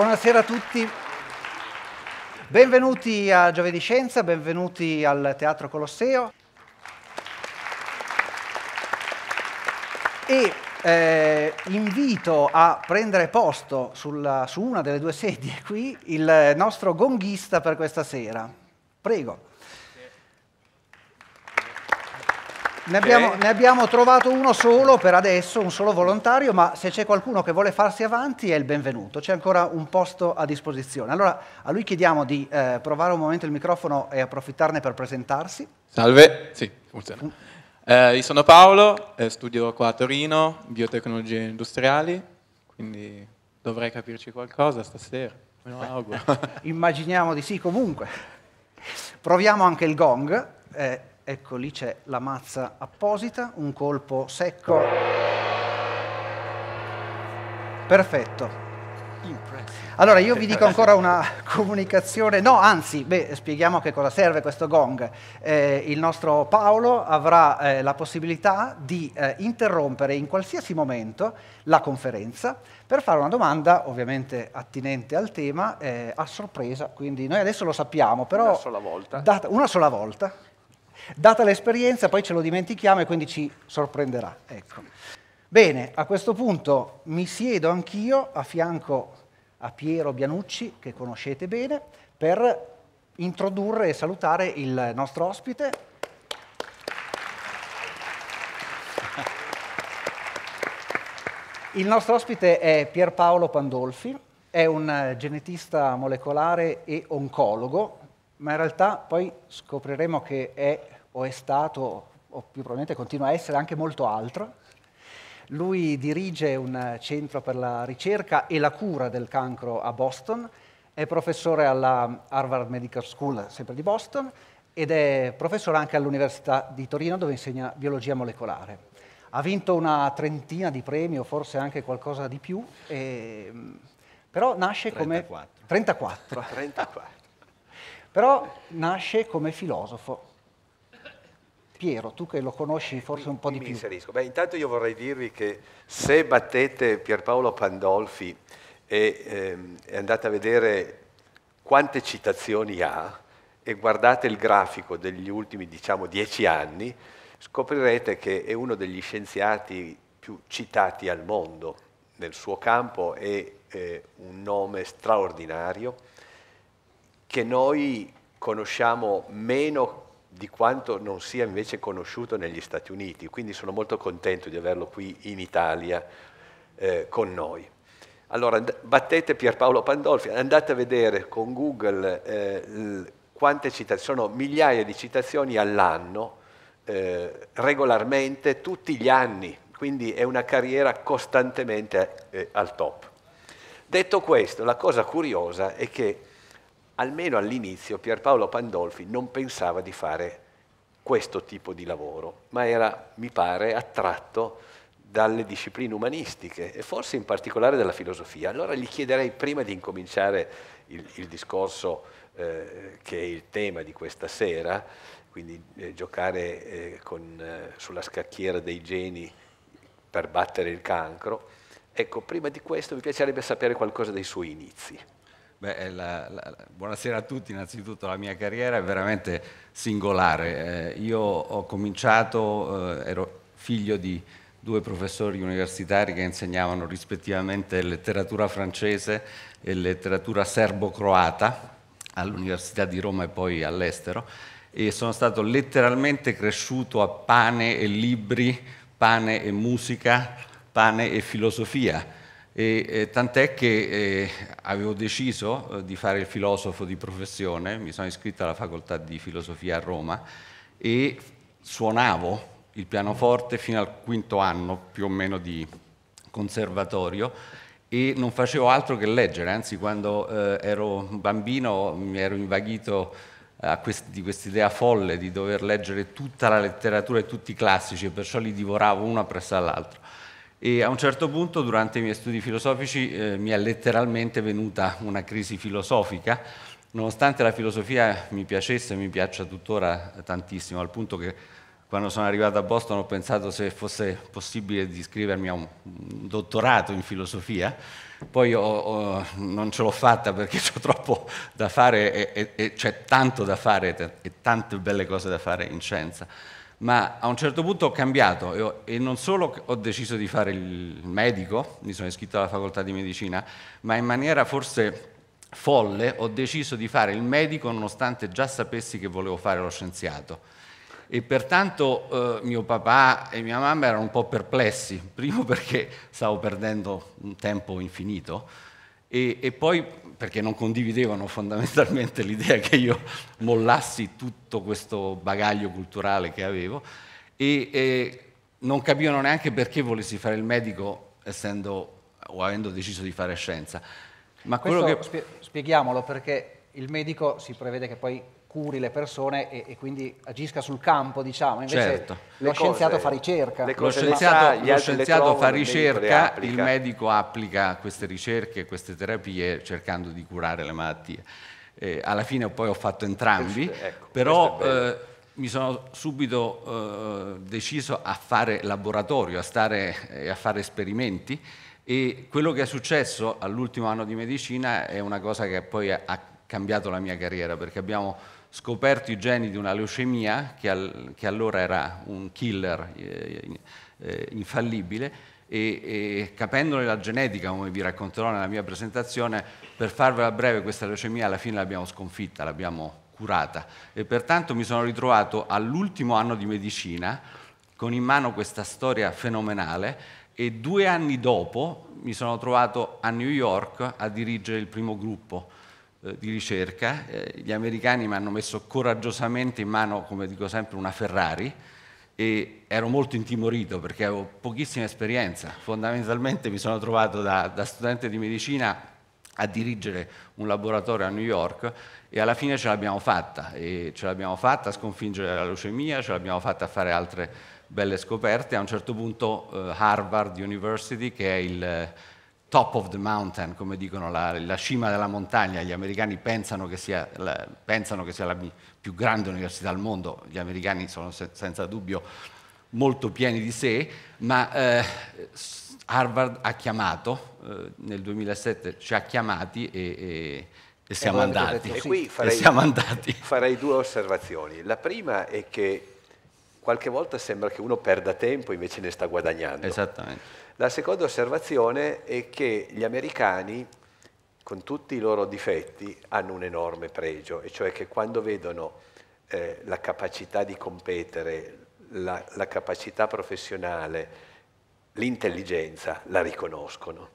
Buonasera a tutti. Benvenuti a Giovedì Scienza, benvenuti al Teatro Colosseo. E eh, invito a prendere posto sulla, su una delle due sedie qui il nostro gonghista per questa sera. Prego. Ne abbiamo, okay. Eh. ne abbiamo, trovato uno solo per adesso, un solo volontario, ma se c'è qualcuno che vuole farsi avanti è il benvenuto, c'è ancora un posto a disposizione. Allora a lui chiediamo di eh, provare un momento il microfono e approfittarne per presentarsi. Salve, sì, funziona. Mm. Eh, io sono Paolo, eh, studio qua a Torino, biotecnologie industriali, quindi dovrei capirci qualcosa stasera, me lo auguro. Immaginiamo di sì comunque. Proviamo anche il gong. Eh, Ecco, lì c'è la mazza apposita, un colpo secco. Perfetto. Allora io vi dico ancora una comunicazione, no anzi, beh, spieghiamo a che cosa serve questo gong. Eh, il nostro Paolo avrà eh, la possibilità di eh, interrompere in qualsiasi momento la conferenza per fare una domanda ovviamente attinente al tema eh, a sorpresa, quindi noi adesso lo sappiamo, però... Una sola volta. Data, una sola volta Data l'esperienza poi ce lo dimentichiamo e quindi ci sorprenderà. Ecco. Bene, a questo punto mi siedo anch'io a fianco a Piero Bianucci, che conoscete bene, per introdurre e salutare il nostro ospite. Il nostro ospite è Pierpaolo Pandolfi, è un genetista molecolare e oncologo, ma in realtà poi scopriremo che è o è stato, o più probabilmente continua a essere, anche molto altro. Lui dirige un centro per la ricerca e la cura del cancro a Boston, è professore alla Harvard Medical School, sempre di Boston, ed è professore anche all'Università di Torino dove insegna biologia molecolare. Ha vinto una trentina di premi o forse anche qualcosa di più, e, però nasce 34. come... 34. 34. però nasce come filosofo Piero, tu che lo conosci forse un po' di più. mi Inserisco. Beh, intanto io vorrei dirvi che se battete Pierpaolo Pandolfi e, ehm, andate a vedere quante citazioni ha e guardate il grafico degli ultimi, diciamo, dieci anni, scoprirete che è uno degli scienziati più citati al mondo nel suo campo è eh, un nome straordinario che noi conosciamo meno di quanto non sia invece conosciuto negli Stati Uniti, quindi sono molto contento di averlo qui in Italia eh, con noi. Allora, battete Pierpaolo Pandolfi, andate a vedere con Google eh, quante citazioni, sono migliaia di citazioni all'anno, eh, regolarmente, tutti gli anni, quindi è una carriera costantemente eh, al top. Detto questo, la cosa curiosa è che almeno all'inizio Pierpaolo Pandolfi non pensava di fare questo tipo di lavoro, ma era, mi pare, attratto dalle discipline umanistiche e forse in particolare dalla filosofia. Allora gli chiederei, prima di incominciare il, il discorso eh, che è il tema di questa sera, quindi eh, giocare eh, con, eh, sulla scacchiera dei geni per battere il cancro, ecco, prima di questo mi piacerebbe sapere qualcosa dei suoi inizi. Beh, eh, la, la, buonasera a tutti, innanzitutto la mia carriera è veramente singolare. Eh, io ho cominciato, eh, ero figlio di due professori universitari che insegnavano rispettivamente letteratura francese e letteratura serbo-croata all'Università di Roma e poi all'estero e sono stato letteralmente cresciuto a pane e libri, pane e musica, pane e filosofia e, eh, tant'è che eh, avevo deciso eh, di fare il filosofo di professione, mi sono iscritto alla facoltà di filosofia a Roma e suonavo il pianoforte fino al quinto anno più o meno di conservatorio e non facevo altro che leggere, anzi quando eh, ero bambino mi ero invaghito eh, quest- di quest'idea folle di dover leggere tutta la letteratura e tutti i classici e perciò li divoravo uno appresso all'altro e a un certo punto, durante i miei studi filosofici, eh, mi è letteralmente venuta una crisi filosofica, nonostante la filosofia mi piacesse e mi piaccia tuttora tantissimo, al punto che quando sono arrivato a Boston ho pensato se fosse possibile di iscrivermi a un dottorato in filosofia, poi ho, ho, non ce l'ho fatta perché ho troppo da fare e, e, e c'è tanto da fare e tante belle cose da fare in scienza ma a un certo punto ho cambiato e non solo ho deciso di fare il medico, mi sono iscritto alla facoltà di medicina, ma in maniera forse folle ho deciso di fare il medico nonostante già sapessi che volevo fare lo scienziato. E pertanto eh, mio papà e mia mamma erano un po' perplessi, primo perché stavo perdendo un tempo infinito, e, e poi perché non condividevano fondamentalmente l'idea che io mollassi tutto questo bagaglio culturale che avevo e, e non capivano neanche perché volessi fare il medico essendo o avendo deciso di fare scienza. Ma quello Questo che... spieghiamolo perché il medico si prevede che poi curi le persone e, e, quindi agisca sul campo, diciamo. Invece certo. lo scienziato fa ricerca. Lo scienziato, lo scienziato fa ricerca, il medico applica queste ricerche, queste terapie cercando di curare le malattie. Eh, alla fine poi ho fatto entrambi, questo, ecco, però eh, mi sono subito eh, deciso a fare laboratorio, a, stare, eh, a fare esperimenti e quello che è successo all'ultimo anno di medicina è una cosa che poi ha cambiato la mia carriera perché abbiamo scoperto i geni di una leucemia, che, al, che allora era un killer eh, eh, infallibile, e, e, capendone la genetica, come vi racconterò nella mia presentazione, per farvela breve, questa leucemia alla fine l'abbiamo sconfitta, l'abbiamo curata. E pertanto mi sono ritrovato all'ultimo anno di medicina con in mano questa storia fenomenale e due anni dopo mi sono trovato a New York a dirigere il primo gruppo eh, di ricerca. Eh, gli americani mi hanno messo coraggiosamente in mano, come dico sempre, una Ferrari e ero molto intimorito perché avevo pochissima esperienza. Fondamentalmente mi sono trovato da, da studente di medicina a dirigere un laboratorio a New York e alla fine ce l'abbiamo fatta, e ce l'abbiamo fatta a sconfiggere la leucemia, ce l'abbiamo fatta a fare altre belle scoperte. A un certo punto eh, Harvard University, che è il top of the mountain, come dicono, la, la cima della montagna, gli americani pensano che, sia la, pensano che sia la più grande università al mondo, gli americani sono se, senza dubbio molto pieni di sé, ma eh, Harvard ha chiamato, eh, nel 2007 ci ha chiamati e, e, e siamo, andati, detto, sì, farei, e siamo andati. Farei due osservazioni. La prima è che qualche volta sembra che uno perda tempo, invece ne sta guadagnando. Esattamente la seconda osservazione è che gli americani, con tutti i loro difetti, hanno un enorme pregio, e cioè che quando vedono eh, la capacità di competere, la, la capacità professionale, l'intelligenza, la riconoscono.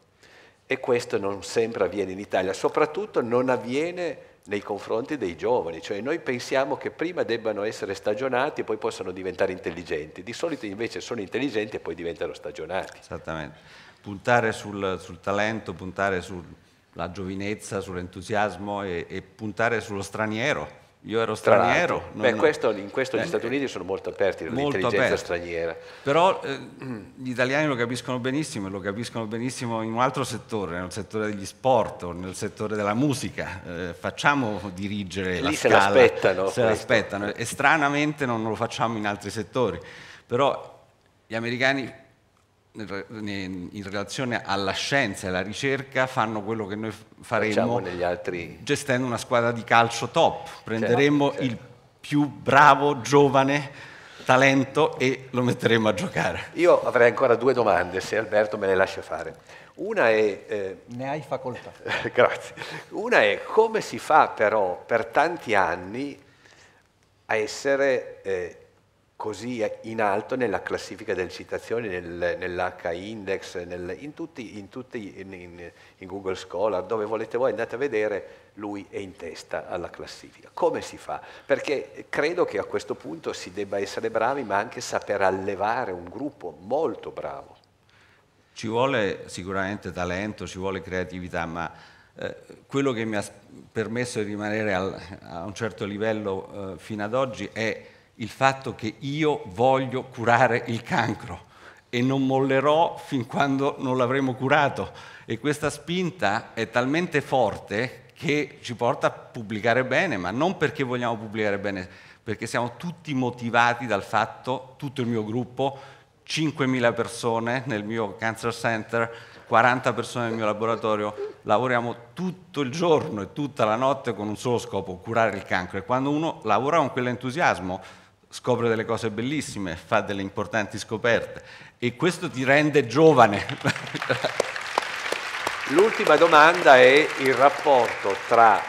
E questo non sempre avviene in Italia, soprattutto non avviene nei confronti dei giovani, cioè noi pensiamo che prima debbano essere stagionati e poi possano diventare intelligenti, di solito invece sono intelligenti e poi diventano stagionati. Esattamente, puntare sul, sul talento, puntare sulla giovinezza, sull'entusiasmo e, e puntare sullo straniero, io ero straniero. Non... Beh, questo, in questo gli eh, Stati Uniti sono molto aperti all'intelligenza straniera. Però eh, gli italiani lo capiscono benissimo e lo capiscono benissimo in un altro settore, nel settore degli sport o nel settore della musica. Eh, facciamo dirigere Lì la se scala. L'aspettano, se l'aspettano. E stranamente non lo facciamo in altri settori. Però gli americani in relazione alla scienza e alla ricerca fanno quello che noi faremo altri... gestendo una squadra di calcio top. Prenderemo certo, certo. il più bravo giovane talento e lo metteremo a giocare. Io avrei ancora due domande, se Alberto me le lascia fare. Una è... Eh... ne hai facoltà. Grazie. Una è come si fa però per tanti anni a essere... Eh, così in alto nella classifica delle citazioni, nel, nell'H-index, nel, in, tutti, in, tutti in, in, Google Scholar, dove volete voi andate a vedere, lui è in testa alla classifica. Come si fa? Perché credo che a questo punto si debba essere bravi, ma anche saper allevare un gruppo molto bravo. Ci vuole sicuramente talento, ci vuole creatività, ma eh, quello che mi ha permesso di rimanere al, a un certo livello eh, fino ad oggi è il fatto che io voglio curare il cancro e non mollerò fin quando non l'avremo curato. E questa spinta è talmente forte che ci porta a pubblicare bene, ma non perché vogliamo pubblicare bene, perché siamo tutti motivati dal fatto, tutto il mio gruppo, 5.000 persone nel mio cancer center, 40 persone nel mio laboratorio, lavoriamo tutto il giorno e tutta la notte con un solo scopo, curare il cancro. E quando uno lavora con quell'entusiasmo, scopre delle cose bellissime, fa delle importanti scoperte e questo ti rende giovane. L'ultima domanda è il rapporto tra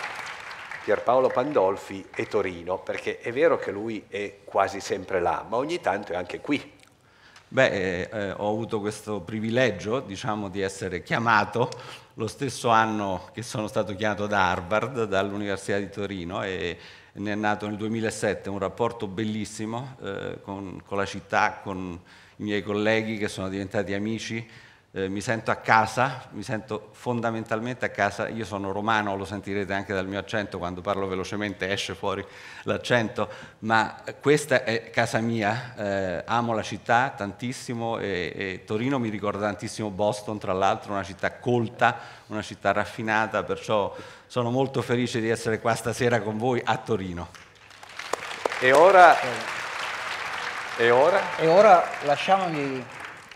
Pierpaolo Pandolfi e Torino, perché è vero che lui è quasi sempre là, ma ogni tanto è anche qui. Beh, eh, eh ho avuto questo privilegio, diciamo, di essere chiamato lo stesso anno che sono stato chiamato da Harvard, dall'Università di Torino, e ne è nato nel 2007 un rapporto bellissimo eh, con, con la città, con i miei colleghi che sono diventati amici eh, mi sento a casa, mi sento fondamentalmente a casa, io sono romano, lo sentirete anche dal mio accento, quando parlo velocemente esce fuori l'accento, ma questa è casa mia, eh, amo la città tantissimo e, e Torino mi ricorda tantissimo Boston, tra l'altro una città colta, una città raffinata, perciò sono molto felice di essere qua stasera con voi a Torino. E ora... E ora? E ora lasciamami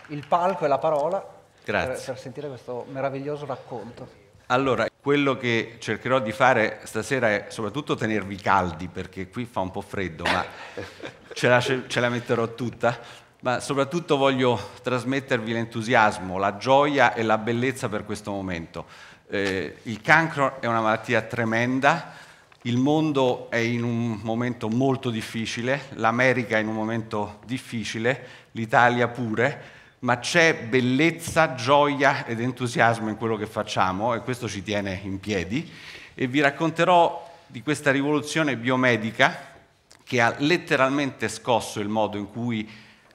il palco e la parola Grazie. Per, per sentire questo meraviglioso racconto. Allora, quello che cercherò di fare stasera è soprattutto tenervi caldi, perché qui fa un po' freddo, ma ce, la, ce la metterò tutta. Ma soprattutto voglio trasmettervi l'entusiasmo, la gioia e la bellezza per questo momento. Eh, il cancro è una malattia tremenda, il mondo è in un momento molto difficile, l'America è in un momento difficile, l'Italia pure ma c'è bellezza, gioia ed entusiasmo in quello che facciamo e questo ci tiene in piedi e vi racconterò di questa rivoluzione biomedica che ha letteralmente scosso il modo in cui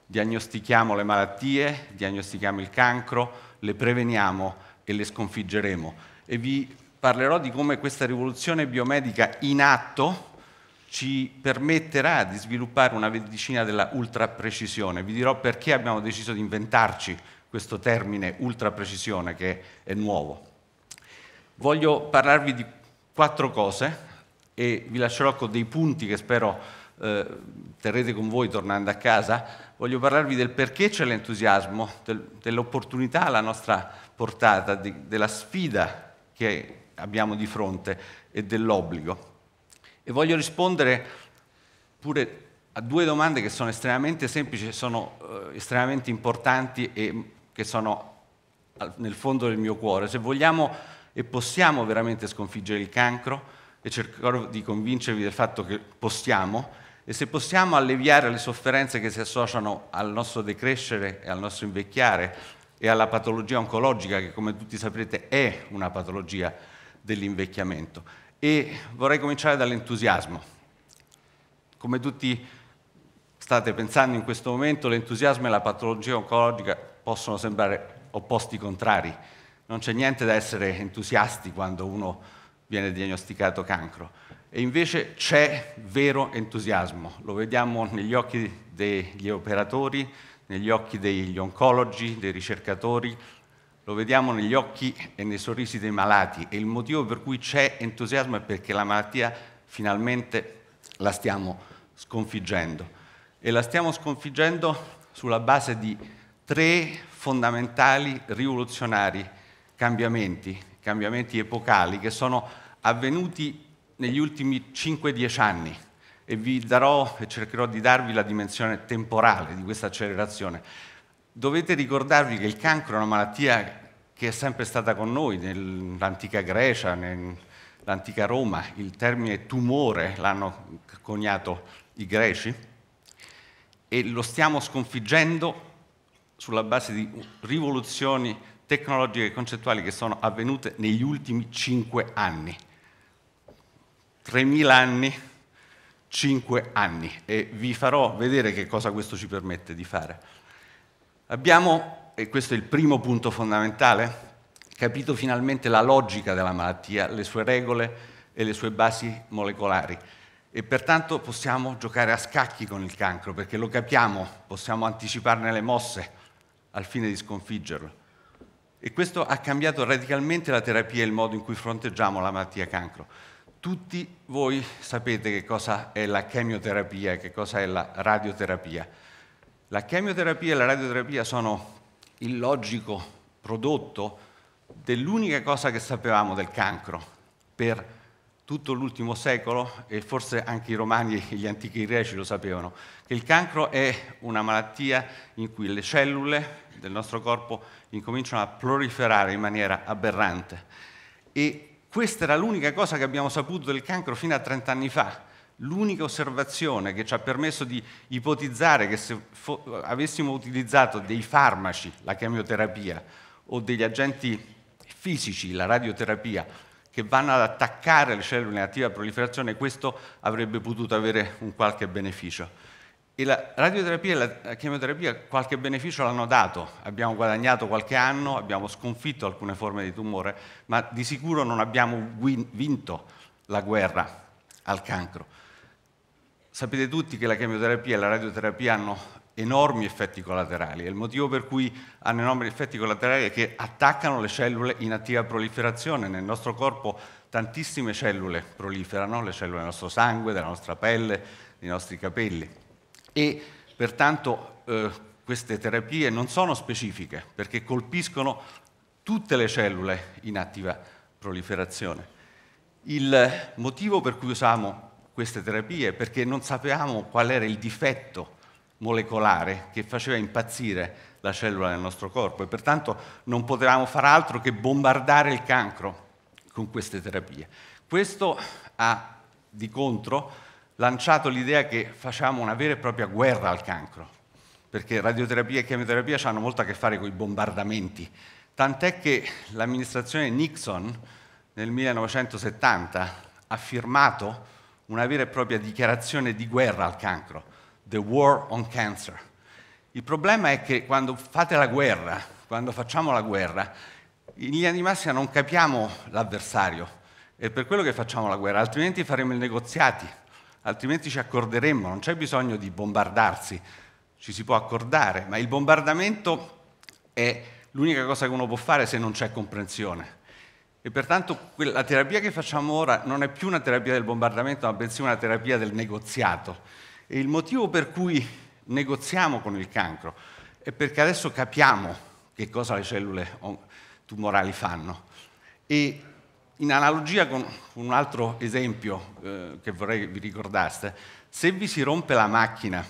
diagnostichiamo le malattie, diagnostichiamo il cancro, le preveniamo e le sconfiggeremo. E vi parlerò di come questa rivoluzione biomedica in atto ci permetterà di sviluppare una medicina della ultra precisione. Vi dirò perché abbiamo deciso di inventarci questo termine ultra precisione che è nuovo. Voglio parlarvi di quattro cose e vi lascerò con dei punti che spero eh, terrete con voi tornando a casa. Voglio parlarvi del perché c'è l'entusiasmo, del, dell'opportunità alla nostra portata, di, della sfida che abbiamo di fronte e dell'obbligo. E voglio rispondere pure a due domande che sono estremamente semplici, sono eh, estremamente importanti e che sono nel fondo del mio cuore. Se vogliamo e possiamo veramente sconfiggere il cancro, e cercherò di convincervi del fatto che possiamo, e se possiamo alleviare le sofferenze che si associano al nostro decrescere e al nostro invecchiare e alla patologia oncologica, che come tutti saprete è una patologia dell'invecchiamento e vorrei cominciare dall'entusiasmo. Come tutti state pensando in questo momento, l'entusiasmo e la patologia oncologica possono sembrare opposti contrari. Non c'è niente da essere entusiasti quando uno viene diagnosticato cancro. E invece c'è vero entusiasmo, lo vediamo negli occhi degli operatori, negli occhi degli oncologi, dei ricercatori, lo vediamo negli occhi e nei sorrisi dei malati e il motivo per cui c'è entusiasmo è perché la malattia finalmente la stiamo sconfiggendo e la stiamo sconfiggendo sulla base di tre fondamentali rivoluzionari cambiamenti, cambiamenti epocali che sono avvenuti negli ultimi 5-10 anni e vi darò e cercherò di darvi la dimensione temporale di questa accelerazione dovete ricordarvi che il cancro è una malattia che è sempre stata con noi, nell'antica Grecia, nell'antica Roma, il termine tumore l'hanno coniato i greci e lo stiamo sconfiggendo sulla base di rivoluzioni tecnologiche e concettuali che sono avvenute negli ultimi 5 anni. 3.000 anni, 5 anni e vi farò vedere che cosa questo ci permette di fare. Abbiamo, e questo è il primo punto fondamentale, capito finalmente la logica della malattia, le sue regole e le sue basi molecolari e pertanto possiamo giocare a scacchi con il cancro perché lo capiamo, possiamo anticiparne le mosse al fine di sconfiggerlo. E questo ha cambiato radicalmente la terapia e il modo in cui fronteggiamo la malattia cancro. Tutti voi sapete che cosa è la chemioterapia, e che cosa è la radioterapia. La chemioterapia e la radioterapia sono il logico prodotto dell'unica cosa che sapevamo del cancro per tutto l'ultimo secolo e forse anche i romani e gli antichi greci lo sapevano, che il cancro è una malattia in cui le cellule del nostro corpo incominciano a proliferare in maniera aberrante. E questa era l'unica cosa che abbiamo saputo del cancro fino a 30 anni fa, L'unica osservazione che ci ha permesso di ipotizzare che se avessimo utilizzato dei farmaci, la chemioterapia, o degli agenti fisici, la radioterapia, che vanno ad attaccare le cellule in attiva proliferazione, questo avrebbe potuto avere un qualche beneficio. E la radioterapia e la chemioterapia qualche beneficio l'hanno dato, abbiamo guadagnato qualche anno, abbiamo sconfitto alcune forme di tumore, ma di sicuro non abbiamo vinto la guerra al cancro. Sapete tutti che la chemioterapia e la radioterapia hanno enormi effetti collaterali e il motivo per cui hanno enormi effetti collaterali è che attaccano le cellule in attiva proliferazione. Nel nostro corpo tantissime cellule proliferano, le cellule del nostro sangue, della nostra pelle, dei nostri capelli e pertanto eh, queste terapie non sono specifiche perché colpiscono tutte le cellule in attiva proliferazione. Il motivo per cui usiamo queste terapie perché non sapevamo qual era il difetto molecolare che faceva impazzire la cellula nel nostro corpo e pertanto non potevamo far altro che bombardare il cancro con queste terapie. Questo ha di contro lanciato l'idea che facciamo una vera e propria guerra al cancro, perché radioterapia e chemioterapia hanno molto a che fare con i bombardamenti, tant'è che l'amministrazione Nixon nel 1970 ha firmato una vera e propria dichiarazione di guerra al cancro, The War on Cancer. Il problema è che quando fate la guerra, quando facciamo la guerra, in linea di massima non capiamo l'avversario, è per quello che facciamo la guerra, altrimenti faremo i negoziati, altrimenti ci accorderemmo, non c'è bisogno di bombardarsi, ci si può accordare, ma il bombardamento è l'unica cosa che uno può fare se non c'è comprensione. E pertanto la terapia che facciamo ora non è più una terapia del bombardamento, ma bensì una terapia del negoziato. E il motivo per cui negoziamo con il cancro è perché adesso capiamo che cosa le cellule tumorali fanno. E in analogia con un altro esempio eh, che vorrei che vi ricordaste, se vi si rompe la macchina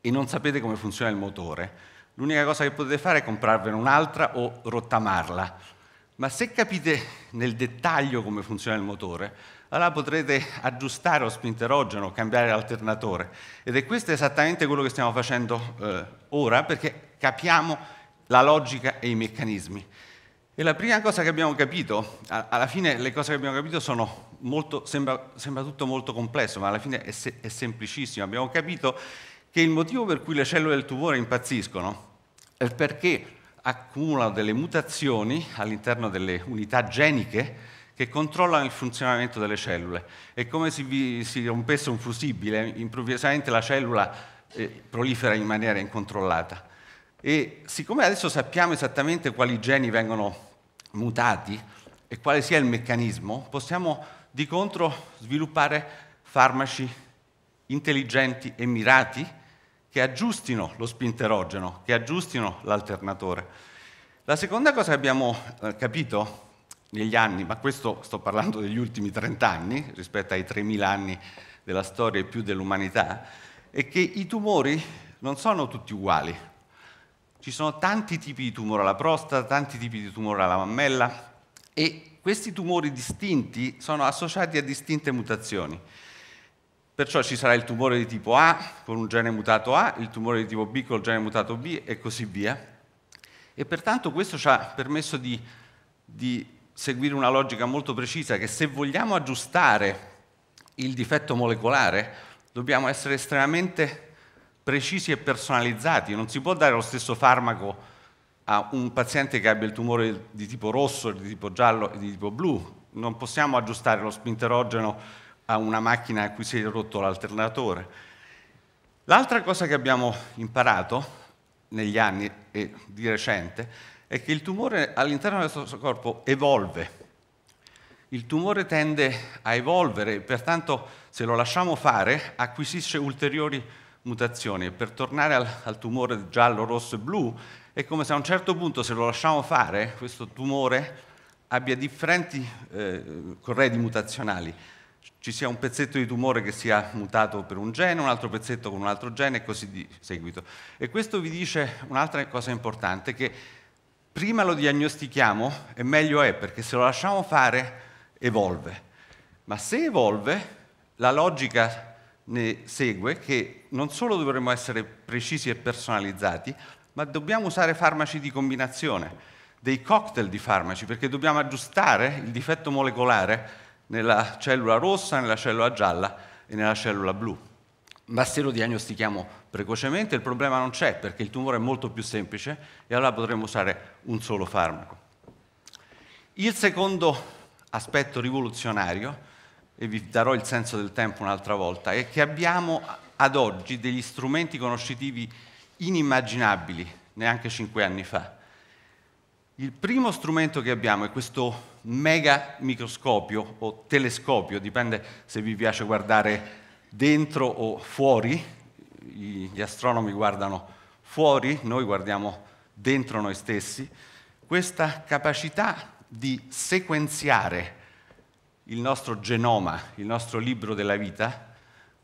e non sapete come funziona il motore, l'unica cosa che potete fare è comprarvene un'altra o rottamarla ma se capite nel dettaglio come funziona il motore, allora potrete aggiustare lo spinterogeno, cambiare l'alternatore. Ed è questo esattamente quello che stiamo facendo eh, ora, perché capiamo la logica e i meccanismi. E la prima cosa che abbiamo capito, alla fine le cose che abbiamo capito sono molto, sembra, sembra tutto molto complesso, ma alla fine è, se, è semplicissimo. Abbiamo capito che il motivo per cui le cellule del tumore impazziscono è perché accumulano delle mutazioni all'interno delle unità geniche che controllano il funzionamento delle cellule. È come se si rompesse un fusibile, improvvisamente la cellula eh, prolifera in maniera incontrollata. E siccome adesso sappiamo esattamente quali geni vengono mutati e quale sia il meccanismo, possiamo di contro sviluppare farmaci intelligenti e mirati che aggiustino lo spinterogeno, che aggiustino l'alternatore. La seconda cosa che abbiamo eh, capito negli anni, ma questo sto parlando degli ultimi 30 anni, rispetto ai 3.000 anni della storia e più dell'umanità, è che i tumori non sono tutti uguali. Ci sono tanti tipi di tumore alla prostata, tanti tipi di tumore alla mammella e questi tumori distinti sono associati a distinte mutazioni. Perciò ci sarà il tumore di tipo A con un gene mutato A, il tumore di tipo B con il gene mutato B e così via. E pertanto questo ci ha permesso di, di seguire una logica molto precisa che se vogliamo aggiustare il difetto molecolare dobbiamo essere estremamente precisi e personalizzati. Non si può dare lo stesso farmaco a un paziente che abbia il tumore di tipo rosso, di tipo giallo e di tipo blu. Non possiamo aggiustare lo spinterogeno a una macchina a cui si è rotto l'alternatore. L'altra cosa che abbiamo imparato negli anni e di recente è che il tumore all'interno del nostro corpo evolve. Il tumore tende a evolvere, pertanto se lo lasciamo fare acquisisce ulteriori mutazioni. Per tornare al, al tumore giallo, rosso e blu, è come se a un certo punto se lo lasciamo fare, questo tumore abbia differenti eh, corredi mutazionali ci sia un pezzetto di tumore che sia mutato per un gene, un altro pezzetto con un altro gene e così di seguito. E questo vi dice un'altra cosa importante, che prima lo diagnostichiamo e meglio è, perché se lo lasciamo fare evolve. Ma se evolve, la logica ne segue che non solo dovremmo essere precisi e personalizzati, ma dobbiamo usare farmaci di combinazione, dei cocktail di farmaci, perché dobbiamo aggiustare il difetto molecolare nella cellula rossa, nella cellula gialla e nella cellula blu. Ma se lo diagnostichiamo precocemente il problema non c'è perché il tumore è molto più semplice e allora potremmo usare un solo farmaco. Il secondo aspetto rivoluzionario, e vi darò il senso del tempo un'altra volta, è che abbiamo ad oggi degli strumenti conoscitivi inimmaginabili neanche cinque anni fa il primo strumento che abbiamo è questo mega microscopio o telescopio, dipende se vi piace guardare dentro o fuori, gli astronomi guardano fuori, noi guardiamo dentro noi stessi, questa capacità di sequenziare il nostro genoma, il nostro libro della vita,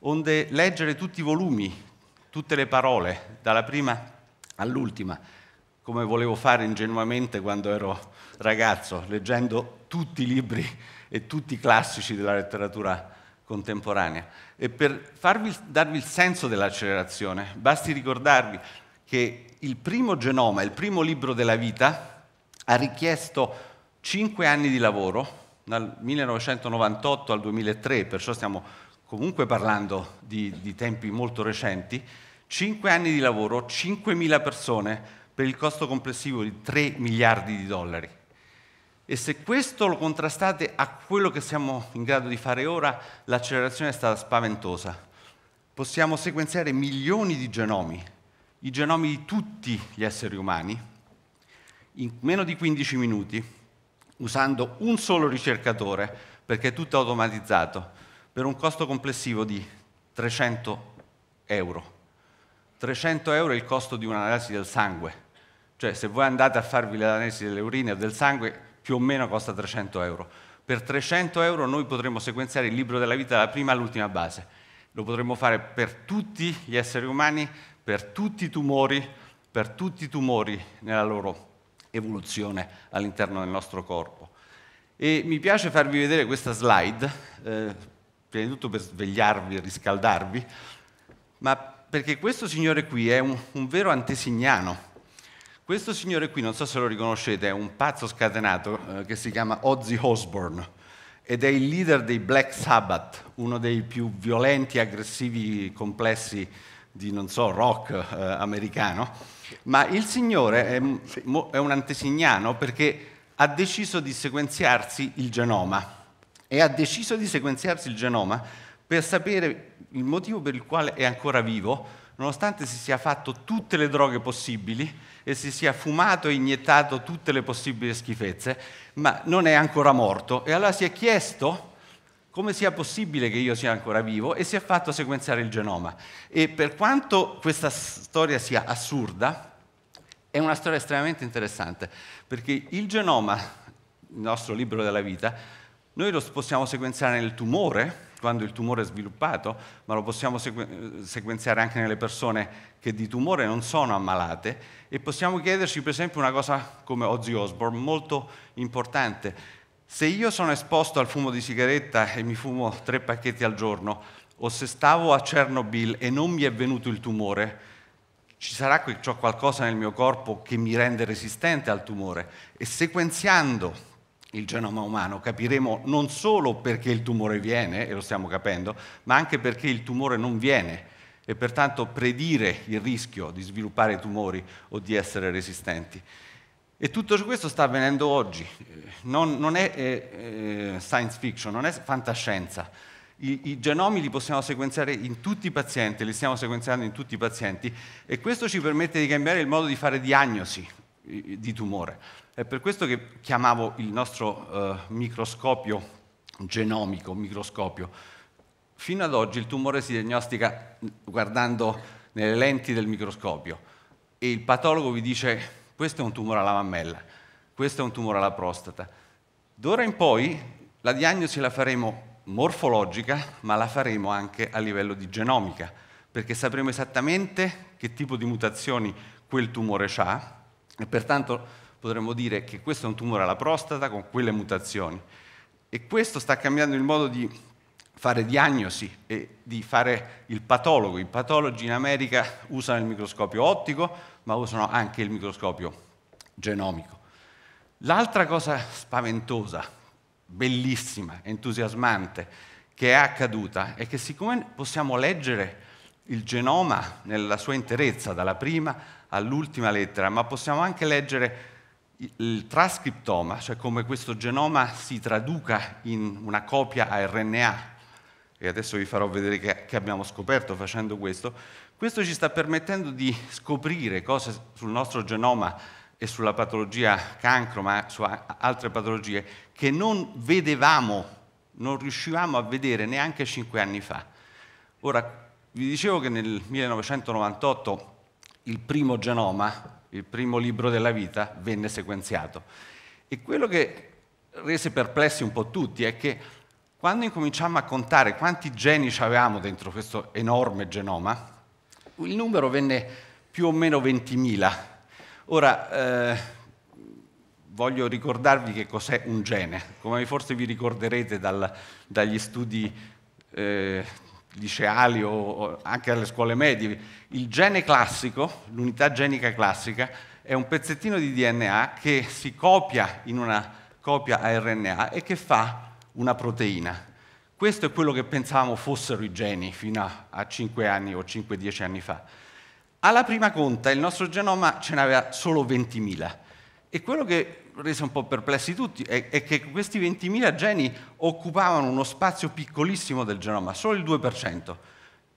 onde leggere tutti i volumi, tutte le parole, dalla prima all'ultima come volevo fare ingenuamente quando ero ragazzo, leggendo tutti i libri e tutti i classici della letteratura contemporanea. E per farvi, darvi il senso dell'accelerazione, basti ricordarvi che il primo genoma, il primo libro della vita, ha richiesto cinque anni di lavoro, dal 1998 al 2003, perciò stiamo comunque parlando di, di tempi molto recenti, cinque anni di lavoro, 5.000 persone per il costo complessivo di 3 miliardi di dollari. E se questo lo contrastate a quello che siamo in grado di fare ora, l'accelerazione è stata spaventosa. Possiamo sequenziare milioni di genomi, i genomi di tutti gli esseri umani, in meno di 15 minuti, usando un solo ricercatore, perché è tutto automatizzato, per un costo complessivo di 300 euro. 300 euro è il costo di un'analisi del sangue cioè se voi andate a farvi l'analisi delle urine o del sangue più o meno costa 300 euro. Per 300 euro noi potremmo sequenziare il libro della vita dalla prima all'ultima base. Lo potremmo fare per tutti gli esseri umani, per tutti i tumori, per tutti i tumori nella loro evoluzione all'interno del nostro corpo. E mi piace farvi vedere questa slide, eh, prima di tutto per svegliarvi e riscaldarvi, ma perché questo signore qui è un, un vero antesignano questo signore qui, non so se lo riconoscete, è un pazzo scatenato eh, che si chiama Ozzy Osbourne ed è il leader dei Black Sabbath, uno dei più violenti, aggressivi, complessi di, non so, rock eh, americano. Ma il signore è, è un antesignano perché ha deciso di sequenziarsi il genoma e ha deciso di sequenziarsi il genoma per sapere il motivo per il quale è ancora vivo, nonostante si sia fatto tutte le droghe possibili e si sia fumato e iniettato tutte le possibili schifezze, ma non è ancora morto. E allora si è chiesto come sia possibile che io sia ancora vivo e si è fatto sequenziare il genoma. E per quanto questa storia sia assurda, è una storia estremamente interessante, perché il genoma, il nostro libro della vita, noi lo possiamo sequenziare nel tumore, quando il tumore è sviluppato, ma lo possiamo sequenziare anche nelle persone che di tumore non sono ammalate e possiamo chiederci per esempio una cosa come Ozzy Osbourne, molto importante. Se io sono esposto al fumo di sigaretta e mi fumo tre pacchetti al giorno, o se stavo a Chernobyl e non mi è venuto il tumore, ci sarà qualcosa nel mio corpo che mi rende resistente al tumore. E sequenziando il genoma umano capiremo non solo perché il tumore viene, e lo stiamo capendo, ma anche perché il tumore non viene e pertanto predire il rischio di sviluppare tumori o di essere resistenti. E tutto questo sta avvenendo oggi, eh, non, non è eh, eh, science fiction, non è fantascienza. I, I, genomi li possiamo sequenziare in tutti i pazienti, li stiamo sequenziando in tutti i pazienti e questo ci permette di cambiare il modo di fare diagnosi di tumore. È per questo che chiamavo il nostro eh, microscopio genomico, microscopio, Fino ad oggi il tumore si diagnostica guardando nelle lenti del microscopio e il patologo vi dice questo è un tumore alla mammella, questo è un tumore alla prostata. D'ora in poi la diagnosi la faremo morfologica, ma la faremo anche a livello di genomica, perché sapremo esattamente che tipo di mutazioni quel tumore ha e pertanto potremmo dire che questo è un tumore alla prostata con quelle mutazioni. E questo sta cambiando il modo di fare diagnosi e di fare il patologo. I patologi in America usano il microscopio ottico, ma usano anche il microscopio genomico. L'altra cosa spaventosa, bellissima, entusiasmante, che è accaduta è che siccome possiamo leggere il genoma nella sua interezza, dalla prima all'ultima lettera, ma possiamo anche leggere il trascriptoma, cioè come questo genoma si traduca in una copia a RNA e adesso vi farò vedere che, che abbiamo scoperto facendo questo, questo ci sta permettendo di scoprire cose sul nostro genoma e sulla patologia cancro, ma su altre patologie, che non vedevamo, non riuscivamo a vedere neanche cinque anni fa. Ora, vi dicevo che nel 1998 il primo genoma, il primo libro della vita, venne sequenziato. E quello che rese perplessi un po' tutti è che quando incominciamo a contare quanti geni avevamo dentro questo enorme genoma, il numero venne più o meno 20.000. Ora, eh, voglio ricordarvi che cos'è un gene, come forse vi ricorderete dal, dagli studi eh, liceali o anche alle scuole medie, il gene classico, l'unità genica classica, è un pezzettino di DNA che si copia in una copia a RNA e che fa una proteina. Questo è quello che pensavamo fossero i geni fino a, 5 anni o 5-10 anni fa. Alla prima conta il nostro genoma ce n'aveva solo 20.000 e quello che rese un po' perplessi tutti è, è che questi 20.000 geni occupavano uno spazio piccolissimo del genoma, solo il 2%.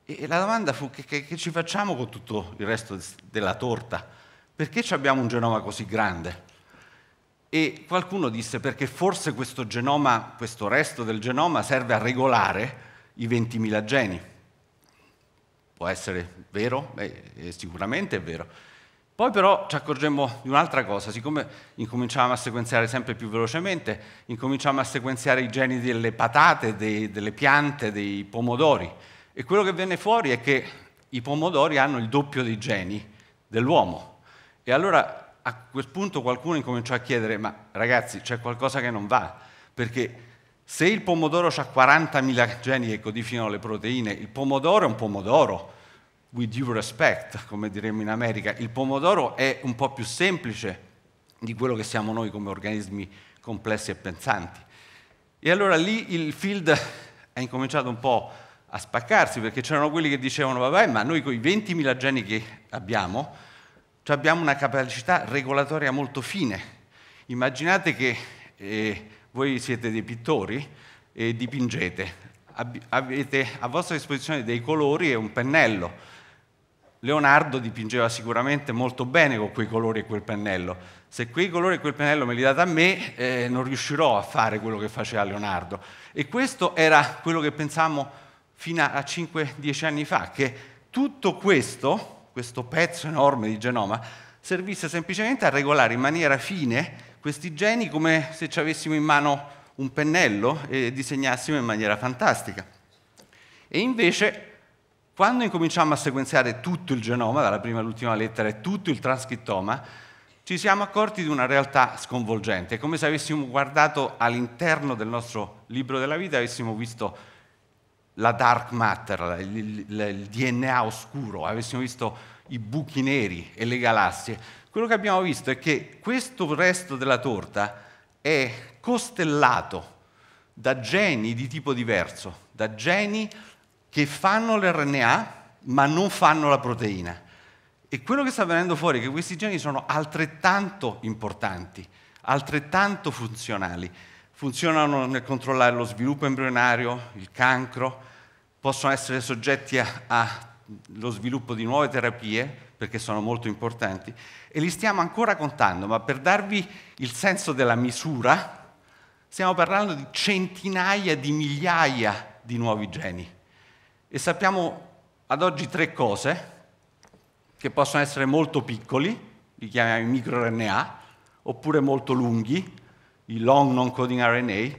E la domanda fu che, che, che ci facciamo con tutto il resto della torta? Perché abbiamo un genoma così grande? E qualcuno disse perché forse questo genoma, questo resto del genoma serve a regolare i 20.000 geni. Può essere vero? Beh, eh, sicuramente è vero. Poi però ci accorgemmo di un'altra cosa, siccome incominciavamo a sequenziare sempre più velocemente, incominciamo a sequenziare i geni delle patate, dei, delle piante, dei pomodori e quello che venne fuori è che i pomodori hanno il doppio dei geni dell'uomo. E allora a quel punto qualcuno incominciò a chiedere, ma ragazzi c'è qualcosa che non va, perché se il pomodoro ha 40.000 geni che codificano le proteine, il pomodoro è un pomodoro, with due respect, come diremmo in America, il pomodoro è un po' più semplice di quello che siamo noi come organismi complessi e pensanti. E allora lì il field ha incominciato un po' a spaccarsi, perché c'erano quelli che dicevano, vabbè, ma noi con i 20.000 geni che abbiamo, cioè abbiamo una capacità regolatoria molto fine. Immaginate che eh, voi siete dei pittori e dipingete, avete a vostra disposizione dei colori e un pennello. Leonardo dipingeva sicuramente molto bene con quei colori e quel pennello. Se quei colori e quel pennello me li date a me, eh, non riuscirò a fare quello che faceva Leonardo. E questo era quello che pensavamo fino a 5-10 anni fa, che tutto questo questo pezzo enorme di genoma, servisse semplicemente a regolare in maniera fine questi geni come se ci avessimo in mano un pennello e disegnassimo in maniera fantastica. E invece, quando incominciamo a sequenziare tutto il genoma, dalla prima all'ultima lettera e tutto il transcrittoma, ci siamo accorti di una realtà sconvolgente, come se avessimo guardato all'interno del nostro libro della vita e avessimo visto la dark matter, il, il, il DNA oscuro, avessimo visto i buchi neri e le galassie, quello che abbiamo visto è che questo resto della torta è costellato da geni di tipo diverso, da geni che fanno l'RNA ma non fanno la proteina. E quello che sta venendo fuori è che questi geni sono altrettanto importanti, altrettanto funzionali funzionano nel controllare lo sviluppo embrionario, il cancro, possono essere soggetti allo sviluppo di nuove terapie perché sono molto importanti e li stiamo ancora contando, ma per darvi il senso della misura, stiamo parlando di centinaia di migliaia di nuovi geni e sappiamo ad oggi tre cose che possono essere molto piccoli, li chiamiamo microRNA, oppure molto lunghi, i long non coding RNA,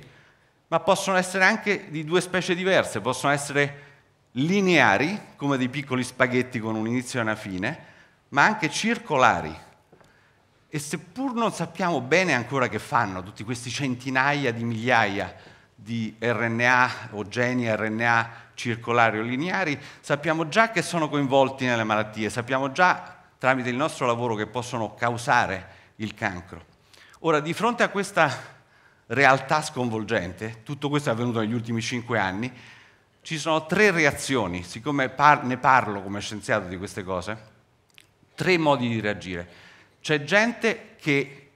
ma possono essere anche di due specie diverse, possono essere lineari, come dei piccoli spaghetti con un inizio e una fine, ma anche circolari. E seppur non sappiamo bene ancora che fanno tutti questi centinaia di migliaia di RNA o geni RNA circolari o lineari, sappiamo già che sono coinvolti nelle malattie, sappiamo già tramite il nostro lavoro che possono causare il cancro. Ora, di fronte a questa realtà sconvolgente, tutto questo è avvenuto negli ultimi cinque anni, ci sono tre reazioni, siccome par- ne parlo come scienziato di queste cose, tre modi di reagire. C'è gente che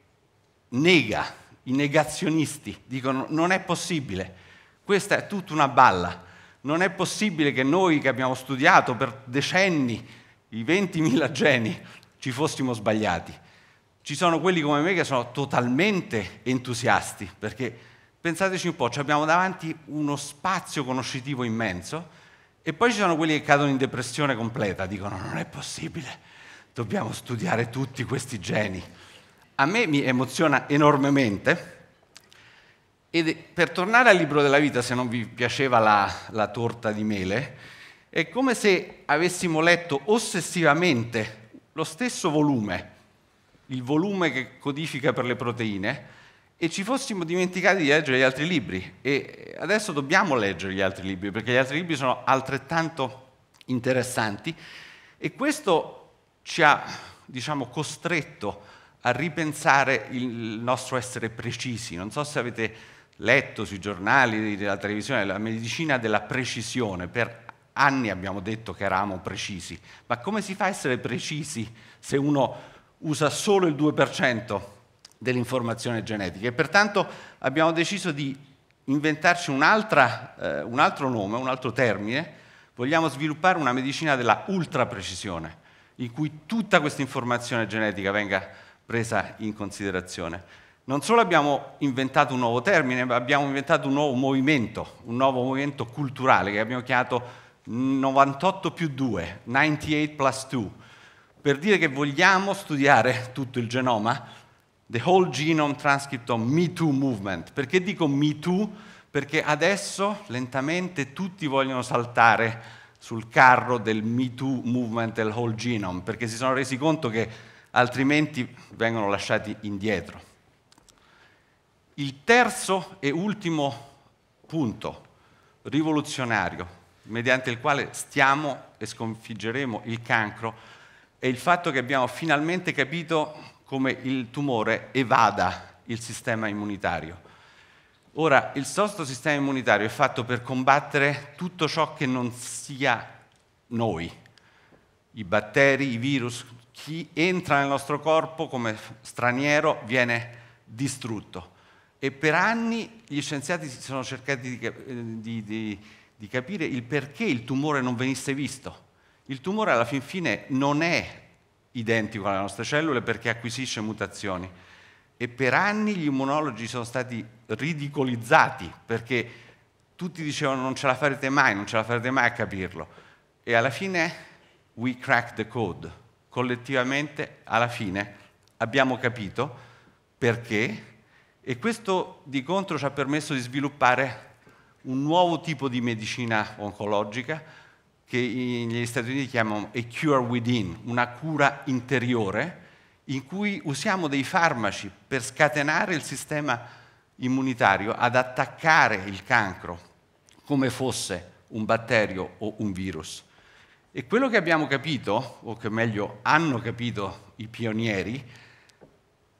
nega, i negazionisti dicono non è possibile, questa è tutta una balla, non è possibile che noi che abbiamo studiato per decenni i 20.000 geni ci fossimo sbagliati. Ci sono quelli come me che sono totalmente entusiasti, perché pensateci un po', abbiamo davanti uno spazio conoscitivo immenso e poi ci sono quelli che cadono in depressione completa, dicono non è possibile, dobbiamo studiare tutti questi geni. A me mi emoziona enormemente. E per tornare al libro della vita, se non vi piaceva la, la torta di mele, è come se avessimo letto ossessivamente lo stesso volume il volume che codifica per le proteine e ci fossimo dimenticati di leggere gli altri libri. E adesso dobbiamo leggere gli altri libri, perché gli altri libri sono altrettanto interessanti e questo ci ha, diciamo, costretto a ripensare il nostro essere precisi. Non so se avete letto sui giornali, della televisione, la medicina della precisione. Per anni abbiamo detto che eravamo precisi, ma come si fa a essere precisi se uno usa solo il 2% dell'informazione genetica e pertanto abbiamo deciso di inventarci un, eh, un altro nome, un altro termine, vogliamo sviluppare una medicina della ultra precisione, in cui tutta questa informazione genetica venga presa in considerazione. Non solo abbiamo inventato un nuovo termine, ma abbiamo inventato un nuovo movimento, un nuovo movimento culturale che abbiamo chiamato 98 più 2, 98 plus 2, per dire che vogliamo studiare tutto il genoma, the whole genome transcriptome Me Too movement. Perché dico Me Too? Perché adesso lentamente tutti vogliono saltare sul carro del Me Too movement del whole genome, perché si sono resi conto che altrimenti vengono lasciati indietro. Il terzo e ultimo punto rivoluzionario mediante il quale stiamo e sconfiggeremo il cancro è il fatto che abbiamo finalmente capito come il tumore evada il sistema immunitario. Ora, il nostro sistema immunitario è fatto per combattere tutto ciò che non sia noi, i batteri, i virus, chi entra nel nostro corpo come straniero viene distrutto. E per anni gli scienziati si sono cercati di, eh, di, di, di capire il perché il tumore non venisse visto il tumore alla fin fine non è identico alle nostre cellule perché acquisisce mutazioni e per anni gli immunologi sono stati ridicolizzati perché tutti dicevano non ce la farete mai, non ce la farete mai a capirlo e alla fine we crack the code, collettivamente alla fine abbiamo capito perché e questo di contro ci ha permesso di sviluppare un nuovo tipo di medicina oncologica che negli Stati Uniti chiamano a cure within, una cura interiore, in cui usiamo dei farmaci per scatenare il sistema immunitario ad attaccare il cancro come fosse un batterio o un virus. E quello che abbiamo capito, o che meglio hanno capito i pionieri,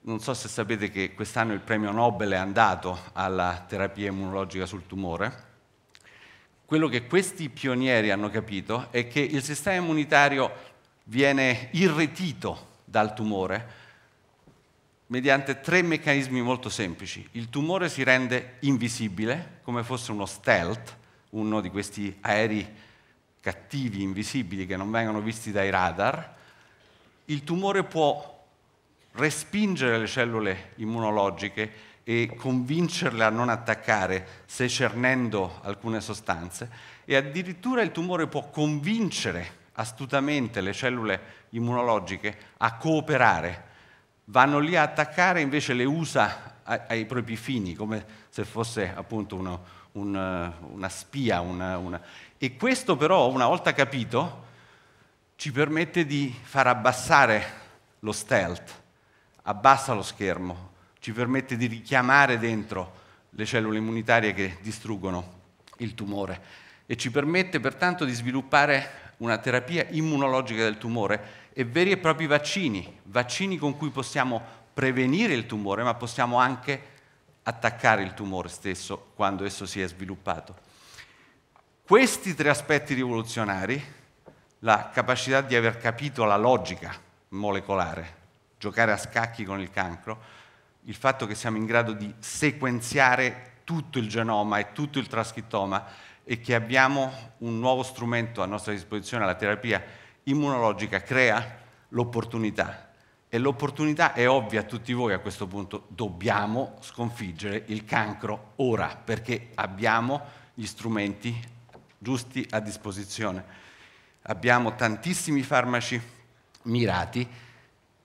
non so se sapete che quest'anno il premio Nobel è andato alla terapia immunologica sul tumore, quello che questi pionieri hanno capito è che il sistema immunitario viene irretito dal tumore mediante tre meccanismi molto semplici. Il tumore si rende invisibile, come fosse uno stealth, uno di questi aerei cattivi, invisibili, che non vengono visti dai radar. Il tumore può respingere le cellule immunologiche e convincerle a non attaccare secernendo alcune sostanze e addirittura il tumore può convincere astutamente le cellule immunologiche a cooperare. Vanno lì a attaccare, invece le usa ai propri fini, come se fosse appunto uno, un, una spia. Una, una. E questo però, una volta capito, ci permette di far abbassare lo stealth, abbassa lo schermo, ci permette di richiamare dentro le cellule immunitarie che distruggono il tumore e ci permette pertanto di sviluppare una terapia immunologica del tumore e veri e propri vaccini, vaccini con cui possiamo prevenire il tumore, ma possiamo anche attaccare il tumore stesso quando esso si è sviluppato. Questi tre aspetti rivoluzionari, la capacità di aver capito la logica molecolare, giocare a scacchi con il cancro, il fatto che siamo in grado di sequenziare tutto il genoma e tutto il trascrittoma e che abbiamo un nuovo strumento a nostra disposizione, la terapia immunologica, crea l'opportunità. E l'opportunità è ovvia a tutti voi a questo punto, dobbiamo sconfiggere il cancro ora, perché abbiamo gli strumenti giusti a disposizione. Abbiamo tantissimi farmaci mirati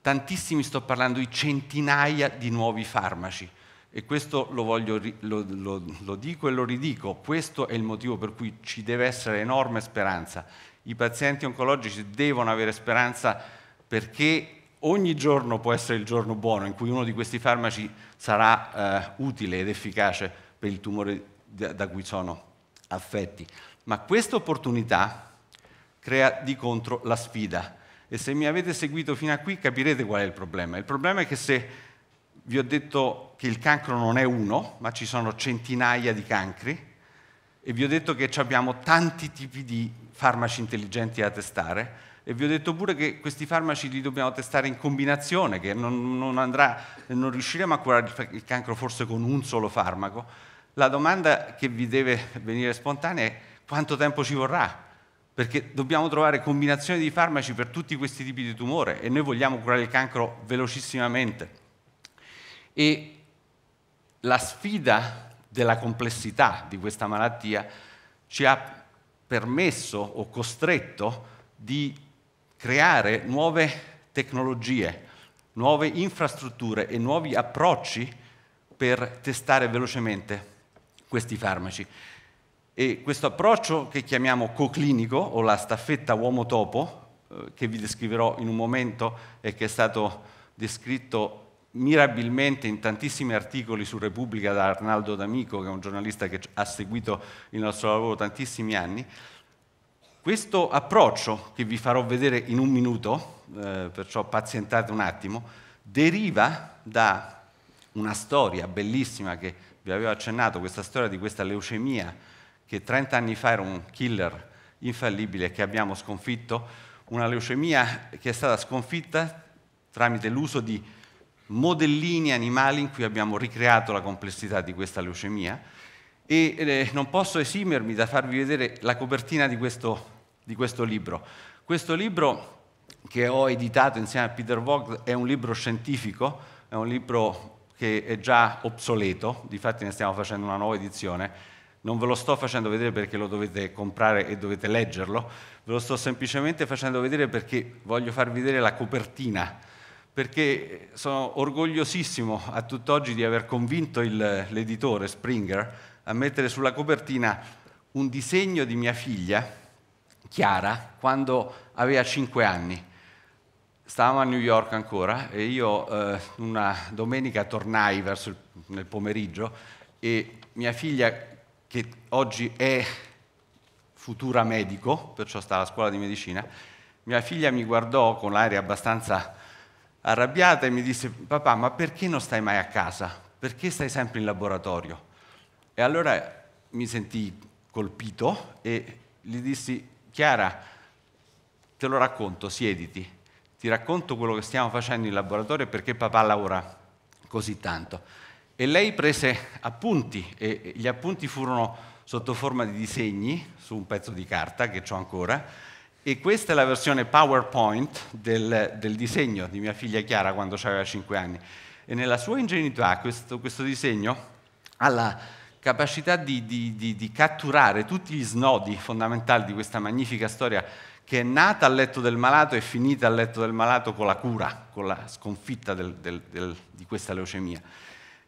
tantissimi, sto parlando di centinaia di nuovi farmaci. E questo lo, voglio, lo, lo, lo, dico e lo ridico, questo è il motivo per cui ci deve essere enorme speranza. I pazienti oncologici devono avere speranza perché ogni giorno può essere il giorno buono in cui uno di questi farmaci sarà eh, utile ed efficace per il tumore da, da cui sono affetti. Ma questa opportunità crea di contro la sfida e se mi avete seguito fino a qui capirete qual è il problema. Il problema è che se vi ho detto che il cancro non è uno, ma ci sono centinaia di cancri, e vi ho detto che abbiamo tanti tipi di farmaci intelligenti da testare, e vi ho detto pure che questi farmaci li dobbiamo testare in combinazione, che non, non, andrà, non riusciremo a curare il cancro forse con un solo farmaco. La domanda che vi deve venire spontanea è quanto tempo ci vorrà? perché dobbiamo trovare combinazioni di farmaci per tutti questi tipi di tumore e noi vogliamo curare il cancro velocissimamente. E la sfida della complessità di questa malattia ci ha permesso o costretto di creare nuove tecnologie, nuove infrastrutture e nuovi approcci per testare velocemente questi farmaci. E questo approccio che chiamiamo coclinico o la staffetta uomo-topo, eh, che vi descriverò in un momento e che è stato descritto mirabilmente in tantissimi articoli su Repubblica da Arnaldo D'Amico, che è un giornalista che ha seguito il nostro lavoro tantissimi anni, questo approccio, che vi farò vedere in un minuto, eh, perciò pazientate un attimo, deriva da una storia bellissima che vi avevo accennato, questa storia di questa leucemia che 30 anni fa era un killer infallibile che abbiamo sconfitto, una leucemia che è stata sconfitta tramite l'uso di modellini animali in cui abbiamo ricreato la complessità di questa leucemia e eh, non posso esimermi da farvi vedere la copertina di questo, di questo libro. Questo libro che ho editato insieme a Peter Vogt è un libro scientifico, è un libro che è già obsoleto, difatti ne stiamo facendo una nuova edizione, non ve lo sto facendo vedere perché lo dovete comprare e dovete leggerlo, ve lo sto semplicemente facendo vedere perché voglio farvi vedere la copertina, perché sono orgogliosissimo a tutt'oggi di aver convinto il, l'editore Springer a mettere sulla copertina un disegno di mia figlia, Chiara, quando aveva 5 anni. Stavamo a New York ancora e io eh, una domenica tornai verso il, nel pomeriggio e mia figlia che oggi è futura medico, perciò sta alla scuola di medicina, mia figlia mi guardò con l'aria abbastanza arrabbiata e mi disse, papà, ma perché non stai mai a casa? Perché stai sempre in laboratorio? E allora mi sentì colpito e gli dissi, Chiara, te lo racconto, siediti, ti racconto quello che stiamo facendo in laboratorio e perché papà lavora così tanto e lei prese appunti e gli appunti furono sotto forma di disegni su un pezzo di carta che ho ancora e questa è la versione PowerPoint del, del disegno di mia figlia Chiara quando aveva 5 anni e nella sua ingenuità questo, questo disegno ha la capacità di, di, di, di catturare tutti gli snodi fondamentali di questa magnifica storia che è nata al letto del malato e finita al letto del malato con la cura, con la sconfitta del, del, del, di questa leucemia.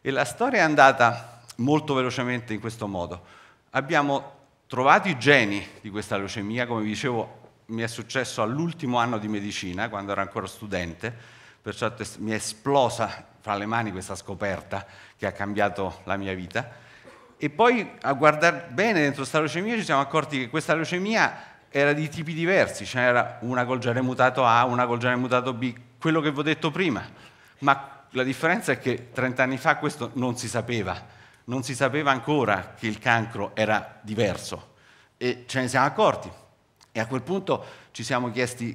E la storia è andata molto velocemente in questo modo. Abbiamo trovato i geni di questa leucemia, come vi dicevo mi è successo all'ultimo anno di medicina, quando ero ancora studente, perciò mi è esplosa fra le mani questa scoperta che ha cambiato la mia vita. E poi a guardare bene dentro questa leucemia ci siamo accorti che questa leucemia era di tipi diversi, c'era cioè una col gene mutato A, una col gene mutato B, quello che vi ho detto prima, ma la differenza è che 30 anni fa questo non si sapeva, non si sapeva ancora che il cancro era diverso e ce ne siamo accorti. E a quel punto ci siamo chiesti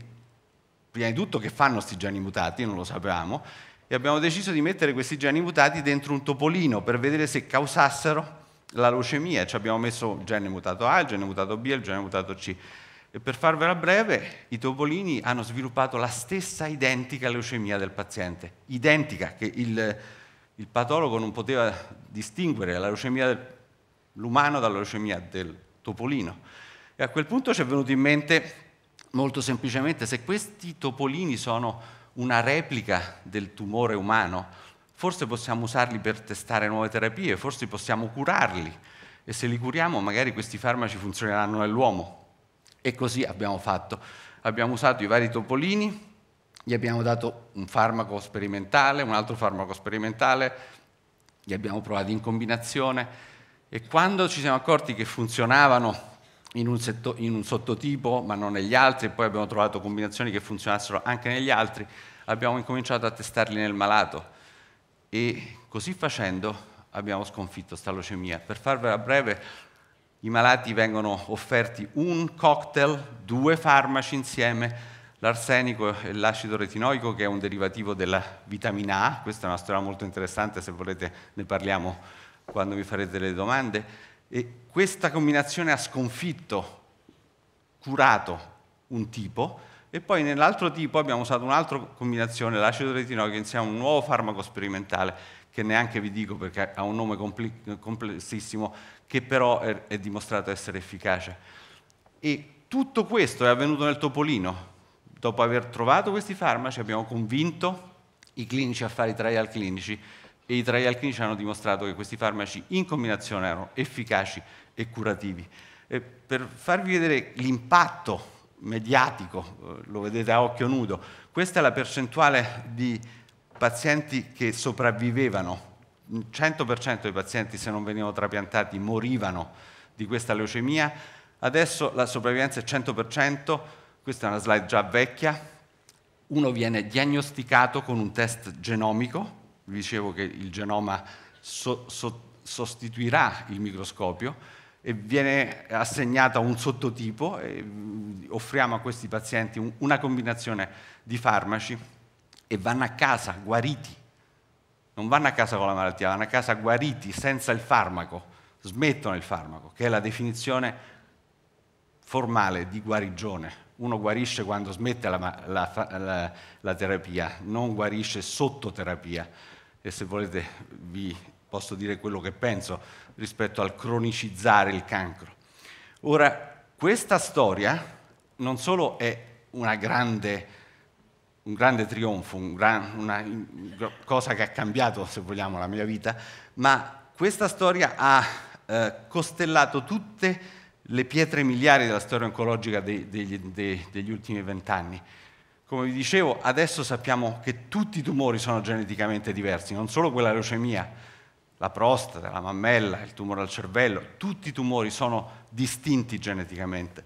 prima di tutto che fanno questi geni mutati, non lo sapevamo, e abbiamo deciso di mettere questi geni mutati dentro un topolino per vedere se causassero la leucemia. Ci abbiamo messo il gene mutato A, il gene mutato B e il gene mutato C. E per farvela breve, i topolini hanno sviluppato la stessa identica leucemia del paziente, identica, che il, il patologo non poteva distinguere la leucemia dell'umano dalla leucemia del topolino. E a quel punto ci è venuto in mente molto semplicemente se questi topolini sono una replica del tumore umano, forse possiamo usarli per testare nuove terapie, forse possiamo curarli e se li curiamo magari questi farmaci funzioneranno nell'uomo, e così abbiamo fatto. Abbiamo usato i vari topolini, gli abbiamo dato un farmaco sperimentale, un altro farmaco sperimentale, li abbiamo provati in combinazione e quando ci siamo accorti che funzionavano in un, setto, in un sottotipo ma non negli altri, e poi abbiamo trovato combinazioni che funzionassero anche negli altri, abbiamo incominciato a testarli nel malato e così facendo abbiamo sconfitto sta leucemia. Per farvela breve, i malati vengono offerti un cocktail, due farmaci insieme, l'arsenico e l'acido retinoico che è un derivativo della vitamina A, questa è una storia molto interessante, se volete ne parliamo quando vi farete delle domande, e questa combinazione ha sconfitto, curato un tipo e poi nell'altro tipo abbiamo usato un'altra combinazione, l'acido retinoico insieme a un nuovo farmaco sperimentale che neanche vi dico perché ha un nome complessissimo che però è, è dimostrato essere efficace. E tutto questo è avvenuto nel topolino. Dopo aver trovato questi farmaci abbiamo convinto i clinici a fare i trial clinici e i trial clinici hanno dimostrato che questi farmaci in combinazione erano efficaci e curativi. E per farvi vedere l'impatto mediatico, eh, lo vedete a occhio nudo, questa è la percentuale di pazienti che sopravvivevano 100% dei pazienti se non venivano trapiantati morivano di questa leucemia, adesso la sopravvivenza è 100%, questa è una slide già vecchia, uno viene diagnosticato con un test genomico, vi dicevo che il genoma so, so, sostituirà il microscopio e viene assegnata un sottotipo e mm, offriamo a questi pazienti una combinazione di farmaci e vanno a casa guariti non vanno a casa con la malattia, vanno a casa guariti senza il farmaco, smettono il farmaco, che è la definizione formale di guarigione. Uno guarisce quando smette la, la, la, la terapia, non guarisce sotto terapia. E se volete vi posso dire quello che penso rispetto al cronicizzare il cancro. Ora, questa storia non solo è una grande un grande trionfo, un gran, una cosa che ha cambiato, se vogliamo, la mia vita, ma questa storia ha eh, costellato tutte le pietre miliari della storia oncologica de, de, de, degli ultimi vent'anni. Come vi dicevo, adesso sappiamo che tutti i tumori sono geneticamente diversi, non solo quella leucemia, la prostata, la mammella, il tumore al cervello, tutti i tumori sono distinti geneticamente,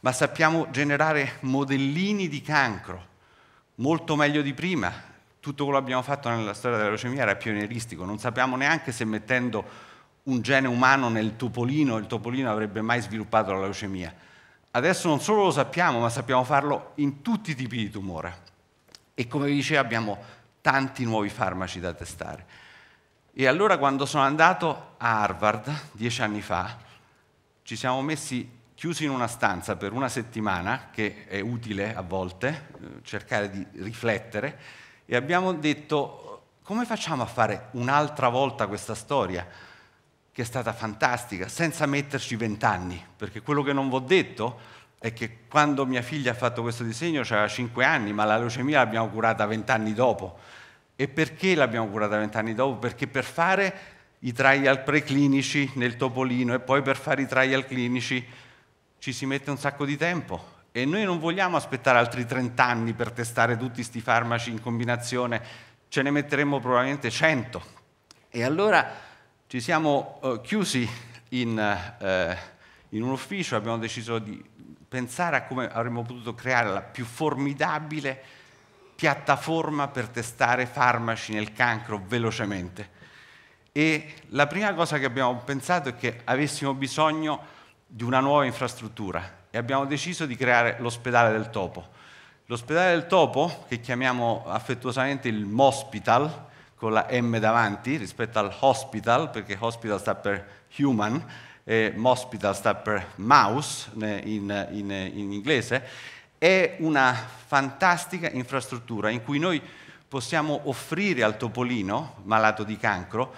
ma sappiamo generare modellini di cancro molto meglio di prima. Tutto quello che abbiamo fatto nella storia della leucemia era pionieristico, non sappiamo neanche se mettendo un gene umano nel topolino, il topolino avrebbe mai sviluppato la leucemia. Adesso non solo lo sappiamo, ma sappiamo farlo in tutti i tipi di tumore. E come vi dicevo abbiamo tanti nuovi farmaci da testare. E allora quando sono andato a Harvard dieci anni fa, ci siamo messi chiuso in una stanza per una settimana, che è utile a volte, eh, cercare di riflettere, e abbiamo detto come facciamo a fare un'altra volta questa storia, che è stata fantastica, senza metterci vent'anni, perché quello che non vi ho detto è che quando mia figlia ha fatto questo disegno aveva cinque anni, ma la leucemia l'abbiamo curata vent'anni dopo. E perché l'abbiamo curata vent'anni dopo? Perché per fare i trial preclinici nel topolino e poi per fare i trial clinici ci si mette un sacco di tempo e noi non vogliamo aspettare altri 30 anni per testare tutti questi farmaci in combinazione, ce ne metteremmo probabilmente 100. E allora ci siamo eh, chiusi in, eh, in un ufficio, abbiamo deciso di pensare a come avremmo potuto creare la più formidabile piattaforma per testare farmaci nel cancro velocemente. E la prima cosa che abbiamo pensato è che avessimo bisogno di una nuova infrastruttura e abbiamo deciso di creare l'ospedale del topo. L'ospedale del topo, che chiamiamo affettuosamente il Mospital, con la M davanti rispetto al hospital, perché hospital sta per human, e Mospital sta per mouse in, in, in inglese, è una fantastica infrastruttura in cui noi possiamo offrire al topolino malato di cancro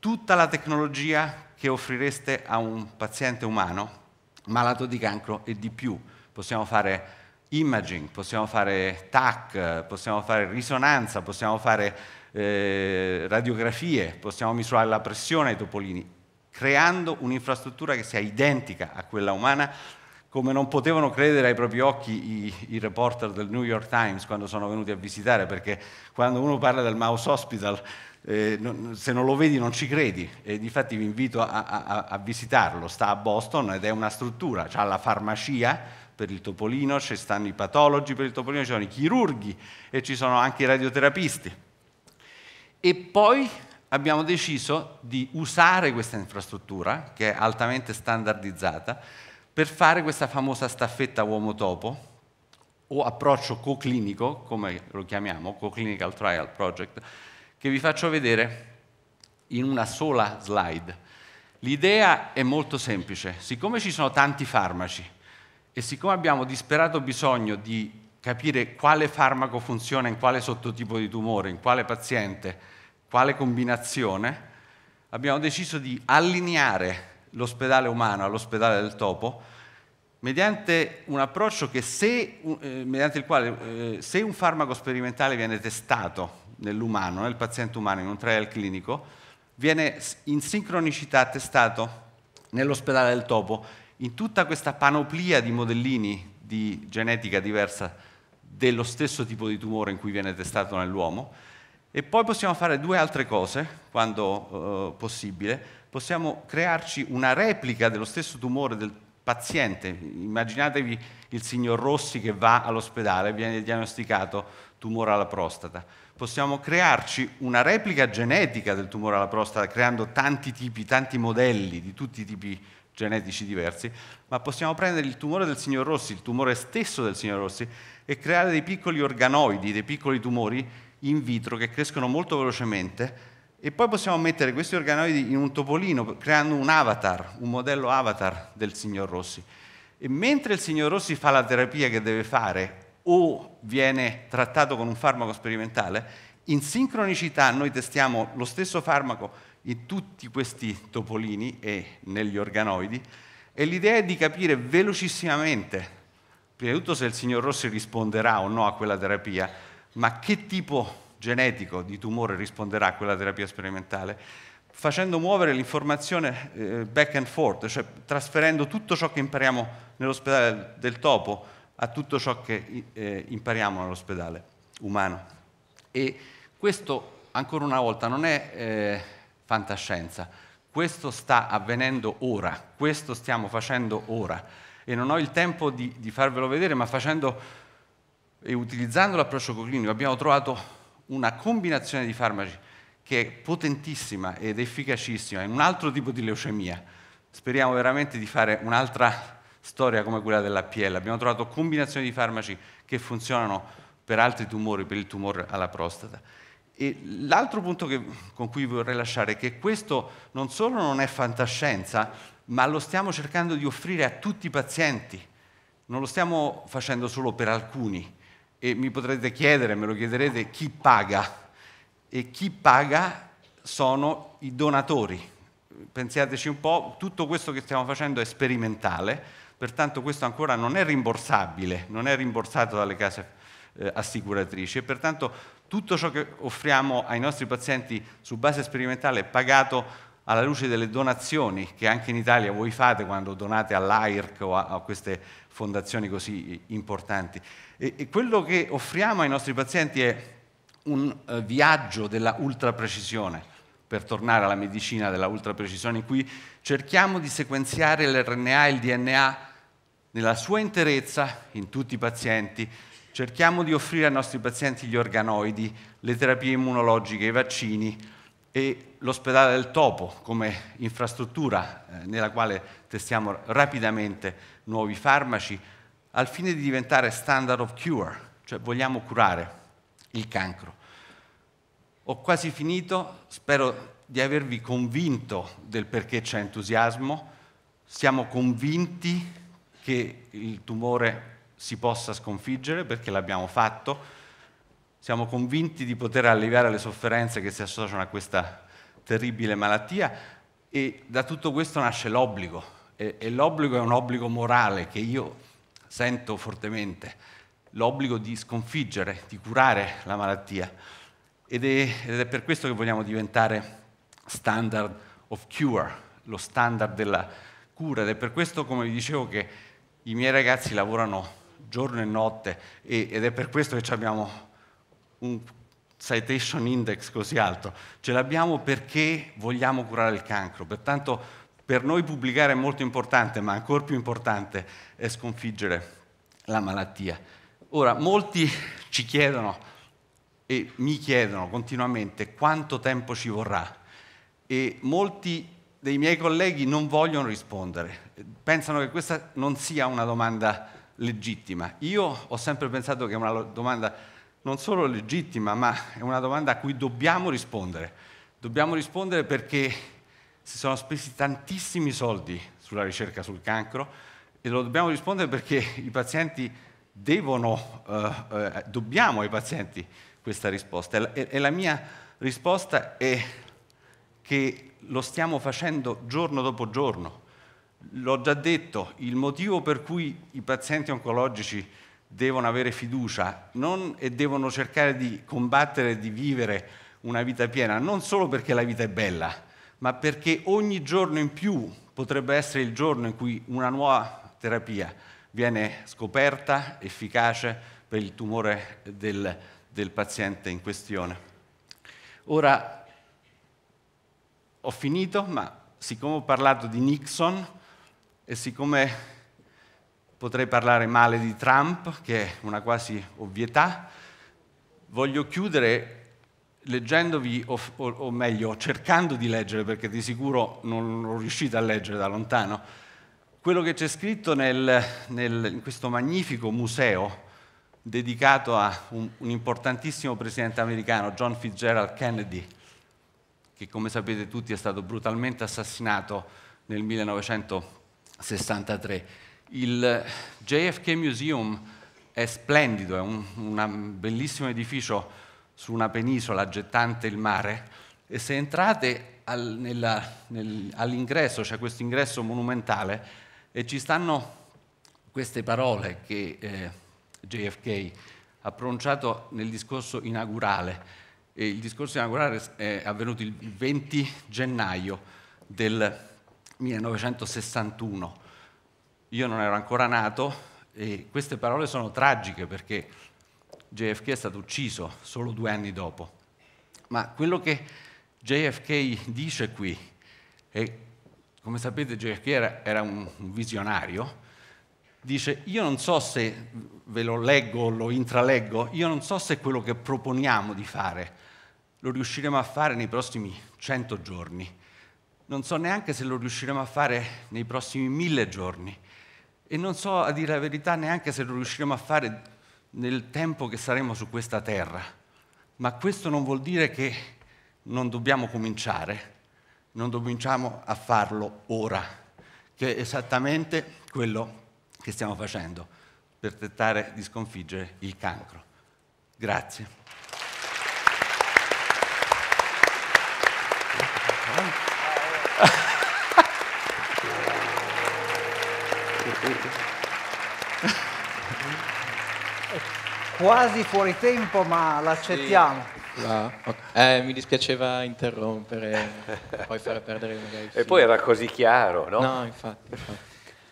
tutta la tecnologia che offrireste a un paziente umano malato di cancro e di più? Possiamo fare imaging, possiamo fare TAC, possiamo fare risonanza, possiamo fare eh, radiografie, possiamo misurare la pressione ai topolini, creando un'infrastruttura che sia identica a quella umana, come non potevano credere ai propri occhi i, i, reporter del New York Times quando sono venuti a visitare, perché quando uno parla del Mouse Hospital eh, se non lo vedi non ci credi, e difatti vi invito a, a, a visitarlo, sta a Boston ed è una struttura, ha la farmacia per il topolino, ci stanno i patologi per il topolino, ci sono i chirurghi e ci sono anche i radioterapisti. E poi abbiamo deciso di usare questa infrastruttura, che è altamente standardizzata, per fare questa famosa staffetta uomo-topo o approccio co-clinico, come lo chiamiamo, co-clinical trial project, che vi faccio vedere in una sola slide. L'idea è molto semplice, siccome ci sono tanti farmaci e siccome abbiamo disperato bisogno di capire quale farmaco funziona in quale sottotipo di tumore, in quale paziente, quale combinazione, abbiamo deciso di allineare l'ospedale umano all'ospedale del topo mediante un approccio che se, eh, mediante il quale eh, se un farmaco sperimentale viene testato nell'umano, nel paziente umano, in un trial clinico, viene in sincronicità testato nell'ospedale del topo in tutta questa panoplia di modellini di genetica diversa dello stesso tipo di tumore in cui viene testato nell'uomo. E poi possiamo fare due altre cose, quando eh, possibile. Possiamo crearci una replica dello stesso tumore del paziente. Immaginatevi il signor Rossi che va all'ospedale, e viene diagnosticato tumore alla prostata possiamo crearci una replica genetica del tumore alla prostata creando tanti tipi, tanti modelli di tutti i tipi genetici diversi, ma possiamo prendere il tumore del signor Rossi, il tumore stesso del signor Rossi e creare dei piccoli organoidi, dei piccoli tumori in vitro che crescono molto velocemente e poi possiamo mettere questi organoidi in un topolino creando un avatar, un modello avatar del signor Rossi. E mentre il signor Rossi fa la terapia che deve fare o viene trattato con un farmaco sperimentale, in sincronicità noi testiamo lo stesso farmaco in tutti questi topolini e negli organoidi e l'idea è di capire velocissimamente, prima di tutto se il signor Rossi risponderà o no a quella terapia, ma che tipo genetico di tumore risponderà a quella terapia sperimentale, facendo muovere l'informazione eh, back and forth, cioè trasferendo tutto ciò che impariamo nell'ospedale del topo a tutto ciò che eh, impariamo all'ospedale umano. E questo, ancora una volta, non è eh, fantascienza, questo sta avvenendo ora, questo stiamo facendo ora e non ho il tempo di, di farvelo vedere, ma facendo e utilizzando l'approccio clinico abbiamo trovato una combinazione di farmaci che è potentissima ed efficacissima in un altro tipo di leucemia. Speriamo veramente di fare un'altra storia come quella della PL. Abbiamo trovato combinazioni di farmaci che funzionano per altri tumori, per il tumore alla prostata. l'altro punto che, con cui vorrei lasciare è che questo non solo non è fantascienza, ma lo stiamo cercando di offrire a tutti i pazienti. Non lo stiamo facendo solo per alcuni. E mi potrete chiedere, me lo chiederete, chi paga? E chi paga sono i donatori, pensiateci un po', tutto questo che stiamo facendo è sperimentale, pertanto questo ancora non è rimborsabile, non è rimborsato dalle case eh, assicuratrici e pertanto tutto ciò che offriamo ai nostri pazienti su base sperimentale è pagato alla luce delle donazioni che anche in Italia voi fate quando donate all'AIRC o a, queste fondazioni così importanti. E, quello che offriamo ai nostri pazienti è un eh, viaggio della ultraprecisione, per tornare alla medicina della ultraprecisione, in cui cerchiamo di sequenziare l'RNA e il DNA nella sua interezza, in tutti i pazienti, cerchiamo di offrire ai nostri pazienti gli organoidi, le terapie immunologiche, i vaccini e l'ospedale del topo come infrastruttura eh, nella quale testiamo rapidamente nuovi farmaci al fine di diventare standard of cure, cioè vogliamo curare il cancro. Ho quasi finito, spero di avervi convinto del perché c'è entusiasmo, siamo convinti che il tumore si possa sconfiggere, perché l'abbiamo fatto, siamo convinti di poter alleviare le sofferenze che si associano a questa terribile malattia e da tutto questo nasce l'obbligo e, e l'obbligo è un obbligo morale che io sento fortemente, l'obbligo di sconfiggere, di curare la malattia ed è, ed è per questo che vogliamo diventare standard of cure, lo standard della cura ed è per questo, come vi dicevo, che i miei ragazzi lavorano giorno e notte e, ed è per questo che abbiamo un citation index così alto. Ce l'abbiamo perché vogliamo curare il cancro, pertanto per noi pubblicare è molto importante, ma ancora più importante è sconfiggere la malattia. Ora, molti ci chiedono e mi chiedono continuamente quanto tempo ci vorrà e molti dei miei colleghi non vogliono rispondere, pensano che questa non sia una domanda legittima. Io ho sempre pensato che è una domanda non solo legittima, ma è una domanda a cui dobbiamo rispondere. Dobbiamo rispondere perché si sono spesi tantissimi soldi sulla ricerca sul cancro e lo dobbiamo rispondere perché i pazienti devono, eh, eh, dobbiamo ai pazienti questa risposta. E la mia risposta è che lo stiamo facendo giorno dopo giorno. L'ho già detto, il motivo per cui i pazienti oncologici devono avere fiducia non, e devono cercare di combattere e di vivere una vita piena, non solo perché la vita è bella, ma perché ogni giorno in più potrebbe essere il giorno in cui una nuova terapia viene scoperta, efficace per il tumore del, del paziente in questione. Ora, ho finito, ma siccome ho parlato di Nixon e siccome potrei parlare male di Trump, che è una quasi ovvietà, voglio chiudere leggendovi, o, o, meglio, cercando di leggere, perché di sicuro non lo riuscite a leggere da lontano, quello che c'è scritto nel, nel, in questo magnifico museo dedicato a un, un importantissimo presidente americano, John Fitzgerald Kennedy, che come sapete tutti è stato brutalmente assassinato nel 1963. Il JFK Museum è splendido, è un, un bellissimo edificio su una penisola gettante il mare e se entrate al, all'ingresso, c'è cioè questo ingresso monumentale e ci stanno queste parole che eh, JFK ha pronunciato nel discorso inaugurale e il discorso inaugurale è avvenuto il 20 gennaio del 1961. Io non ero ancora nato e queste parole sono tragiche perché JFK è stato ucciso solo due anni dopo. Ma quello che JFK dice qui, e come sapete JFK era, era un, un visionario, dice io non so se ve lo leggo o lo intraleggo, io non so se quello che proponiamo di fare lo riusciremo a fare nei prossimi 100 giorni. Non so neanche se lo riusciremo a fare nei prossimi mille giorni e non so, a dire la verità, neanche se lo riusciremo a fare nel tempo che saremo su questa terra. Ma questo non vuol dire che non dobbiamo cominciare, non cominciamo a farlo ora, che è esattamente quello che stiamo facendo per tentare di sconfiggere il cancro. Grazie. Eh? Quasi fuori tempo, ma l'accettiamo. Sì. No. Ah, eh, mi dispiaceva interrompere, poi far perdere magari. E poi era così chiaro, no? No, infatti.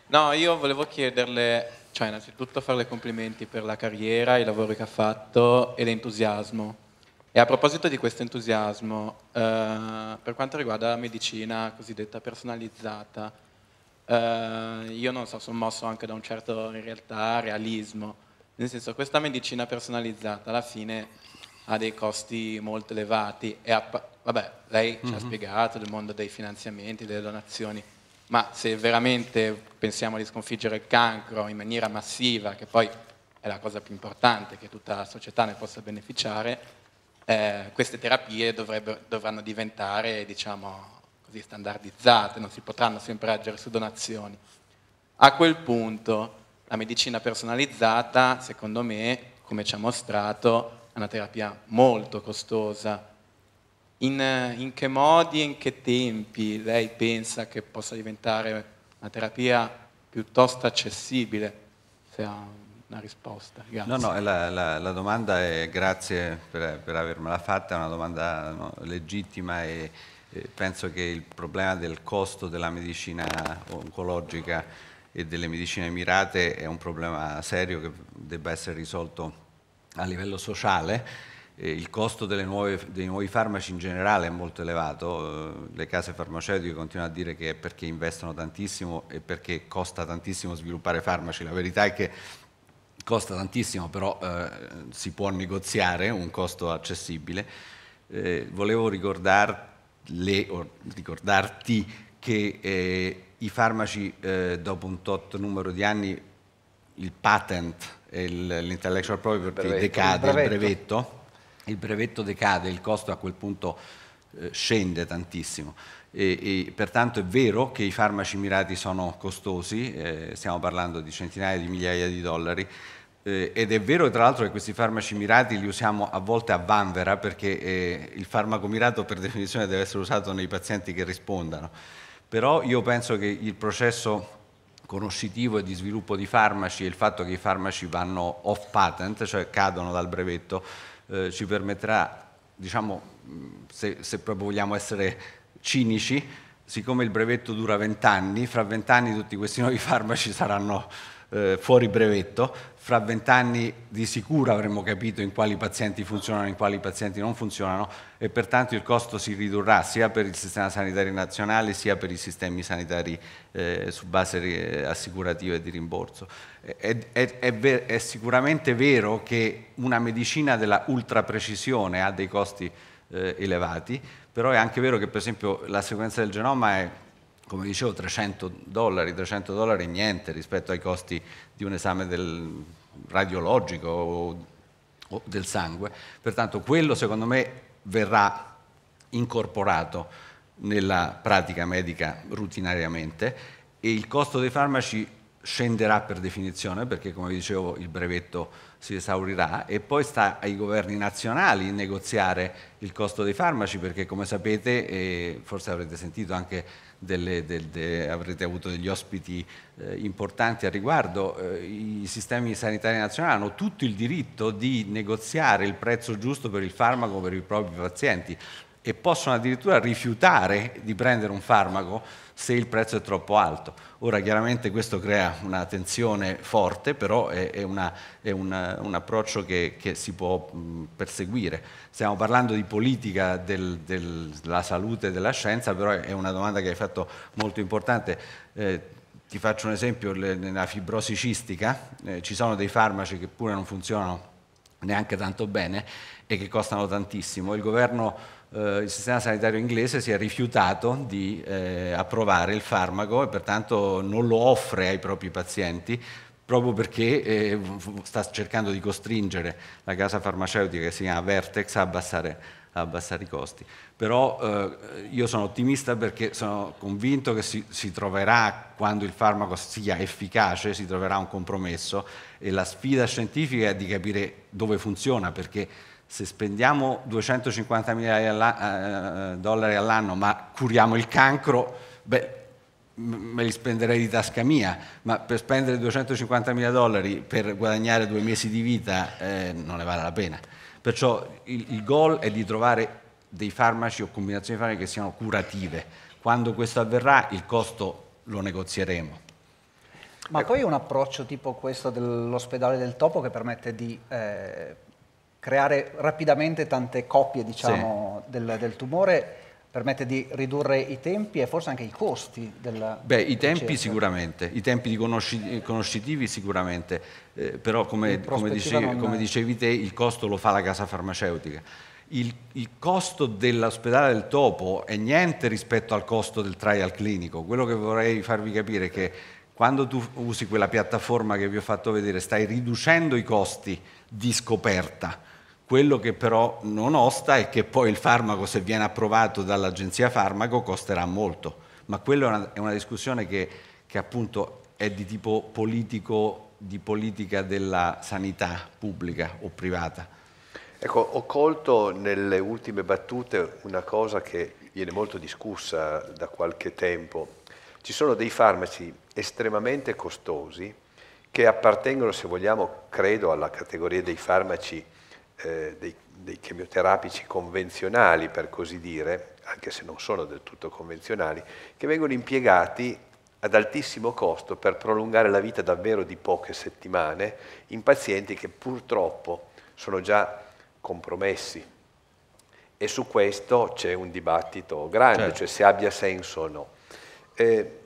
No, io volevo chiederle, cioè innanzitutto farle complimenti per la carriera, i lavori che ha fatto e l'entusiasmo e a proposito di questo entusiasmo, eh, per quanto riguarda la medicina cosiddetta personalizzata, eh, io non so, sono mosso anche da un certo, in realtà, realismo. Nel senso, questa medicina personalizzata alla fine ha dei costi molto elevati. E vabbè, lei ci ha mhm. spiegato del mondo dei finanziamenti, delle donazioni, ma se veramente pensiamo di sconfiggere il cancro in maniera massiva, che poi è la cosa più importante che tutta la società ne possa beneficiare, eh, queste terapie dovranno diventare diciamo, così, standardizzate, non si potranno sempre agire su donazioni. A quel punto la medicina personalizzata, secondo me, come ci ha mostrato, è una terapia molto costosa. In, in che modi e in che tempi lei pensa che possa diventare una terapia piuttosto accessibile? Se ha una risposta. Grazie. No, no, la, la, la domanda è, grazie per, per, avermela fatta, è una domanda no, legittima e, e penso che il problema del costo della medicina oncologica e delle medicine mirate è un problema serio che debba essere risolto a livello sociale il costo nuove, dei nuovi farmaci in generale è molto elevato, eh, le case farmaceutiche continuano a dire che è perché investono tantissimo e perché costa tantissimo sviluppare farmaci, la verità è che costa tantissimo, però eh, si può negoziare un costo accessibile. Eh, volevo ricordarle, ricordarti che eh, i farmaci eh, dopo un tot numero di anni il patent, l'intellectual property brevetto, decade, il brevetto. il brevetto. il brevetto, decade, il costo a quel punto eh, scende tantissimo. E, e, pertanto è vero che i farmaci mirati sono costosi, eh, stiamo parlando di centinaia di migliaia di dollari, eh, ed è vero tra l'altro che questi farmaci mirati li usiamo a volte a vanvera perché eh, il farmaco mirato per definizione deve essere usato nei pazienti che rispondano, però io penso che il processo conoscitivo e di sviluppo di farmaci e il fatto che i farmaci vanno off patent, cioè cadono dal brevetto, eh, ci permetterà, diciamo, se, se, proprio vogliamo essere cinici, siccome il brevetto dura 20 anni, fra 20 anni tutti questi nuovi farmaci saranno eh, fuori brevetto fra vent'anni di sicuro avremo capito in quali pazienti funzionano e in quali pazienti non funzionano e pertanto il costo si ridurrà sia per il sistema sanitario nazionale sia per i sistemi sanitari eh, su base eh, assicurativa e di rimborso. È, è, è, ver è sicuramente vero che una medicina della ultra precisione ha dei costi eh, elevati, però è anche vero che per esempio la sequenza del genoma è come dicevo 300 dollari, 300 dollari è niente rispetto ai costi di un esame del radiologico o, o del sangue, pertanto quello secondo me verrà incorporato nella pratica medica rutinariamente e il costo dei farmaci scenderà per definizione perché come dicevo il brevetto si esaurirà e poi sta ai governi nazionali negoziare il costo dei farmaci perché come sapete e forse avrete sentito anche delle, del, de, avrete avuto degli ospiti eh, importanti a riguardo, eh, i sistemi sanitari nazionali hanno tutto il diritto di negoziare il prezzo giusto per il farmaco per i propri pazienti e possono addirittura rifiutare di prendere un farmaco se il prezzo è troppo alto. Ora chiaramente questo crea una tensione forte, però è, è, una, è una, un approccio che, che si può perseguire. Stiamo parlando di politica del, del, della salute e della scienza, però è una domanda che hai fatto molto importante. Eh, ti faccio un esempio, nella fibrosi cistica eh, ci sono dei farmaci che pure non funzionano neanche tanto bene e che costano tantissimo. Il governo eh, il sistema sanitario inglese si è rifiutato di eh, approvare il farmaco e pertanto non lo offre ai propri pazienti proprio perché eh, sta cercando di costringere la casa farmaceutica che si chiama Vertex a abbassare, a abbassare i costi. Però eh, io sono ottimista perché sono convinto che si, si troverà, quando il farmaco sia efficace, si troverà un compromesso e la sfida scientifica è di capire dove funziona perché se spendiamo 250 mila eh, eh, dollari all'anno ma curiamo il cancro, beh, me li spenderei di tasca mia, ma per spendere 250 mila dollari per guadagnare due mesi di vita eh, non ne vale la pena. Perciò il, il goal è di trovare dei farmaci o combinazioni di farmaci che siano curative. Quando questo avverrà il costo lo negozieremo. Ma ecco. poi un approccio tipo questo dell'ospedale del topo che permette di... Eh, creare rapidamente tante coppie diciamo, sì. del, del, tumore permette di ridurre i tempi e forse anche i costi del Beh, i tempi ricerca. sicuramente, i tempi conosci conoscitivi sicuramente, eh, però come, come, dicevi, non... come, dicevi, te il costo lo fa la casa farmaceutica. Il, il costo dell'ospedale del topo è niente rispetto al costo del trial clinico, quello che vorrei farvi capire è che quando tu usi quella piattaforma che vi ho fatto vedere, stai riducendo i costi di scoperta. Quello che però non osta è che poi il farmaco, se viene approvato dall'agenzia farmaco, costerà molto. Ma quella è una, è una discussione che, che appunto è di tipo politico, di politica della sanità pubblica o privata. Ecco, ho colto nelle ultime battute una cosa che viene molto discussa da qualche tempo. Ci sono dei farmaci estremamente costosi che appartengono, se vogliamo, credo alla categoria dei farmaci eh, dei, dei chemioterapici convenzionali, per così dire, anche se non sono del tutto convenzionali, che vengono impiegati ad altissimo costo per prolungare la vita davvero di poche settimane in pazienti che purtroppo sono già compromessi. E su questo c'è un dibattito grande, certo. cioè se abbia senso o no. Eh,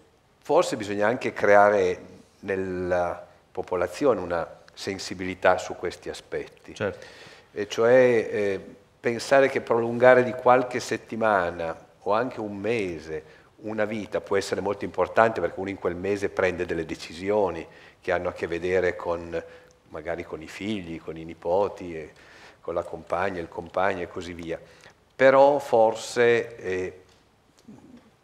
forse bisogna anche creare nella popolazione una sensibilità su questi aspetti. Certo e cioè eh, pensare che prolungare di qualche settimana o anche un mese una vita può essere molto importante perché uno in quel mese prende delle decisioni che hanno a che vedere con magari con i figli, con i nipoti, con la compagna, il compagno e così via. Però forse eh,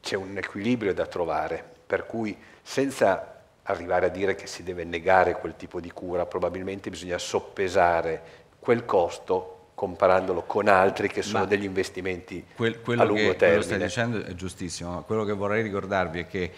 c'è un equilibrio da trovare, per cui senza arrivare a dire che si deve negare quel tipo di cura, probabilmente bisogna soppesare quel costo comparandolo con altri che sono Ma degli investimenti quel, a lungo che, termine. Quello che stai dicendo è giustissimo, quello che vorrei ricordarvi è che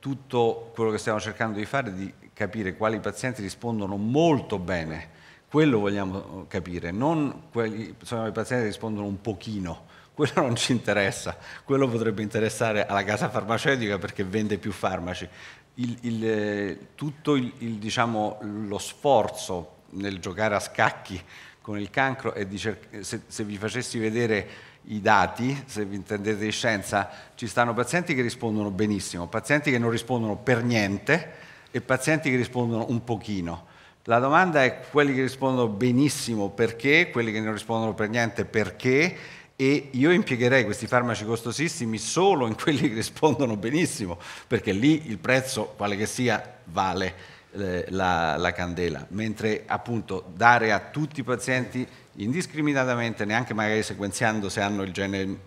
tutto quello che stiamo cercando di fare è di capire quali pazienti rispondono molto bene, quello vogliamo eh, capire, non quelli, sono i pazienti che rispondono un pochino, quello non ci interessa, quello potrebbe interessare alla casa farmaceutica perché vende più farmaci. Il, il, eh, tutto il, diciamo, lo sforzo nel giocare a scacchi con il cancro e se, se, vi facessi vedere i dati, se vi intendete di scienza, ci stanno pazienti che rispondono benissimo, pazienti che non rispondono per niente e pazienti che rispondono un pochino. La domanda è quelli che rispondono benissimo perché, quelli che non rispondono per niente perché e io impiegherei questi farmaci costosissimi solo in quelli che rispondono benissimo perché lì il prezzo, quale che sia, vale. Eh, la, la, candela, mentre appunto dare a tutti i pazienti indiscriminatamente, neanche magari sequenziando se hanno il gene mm,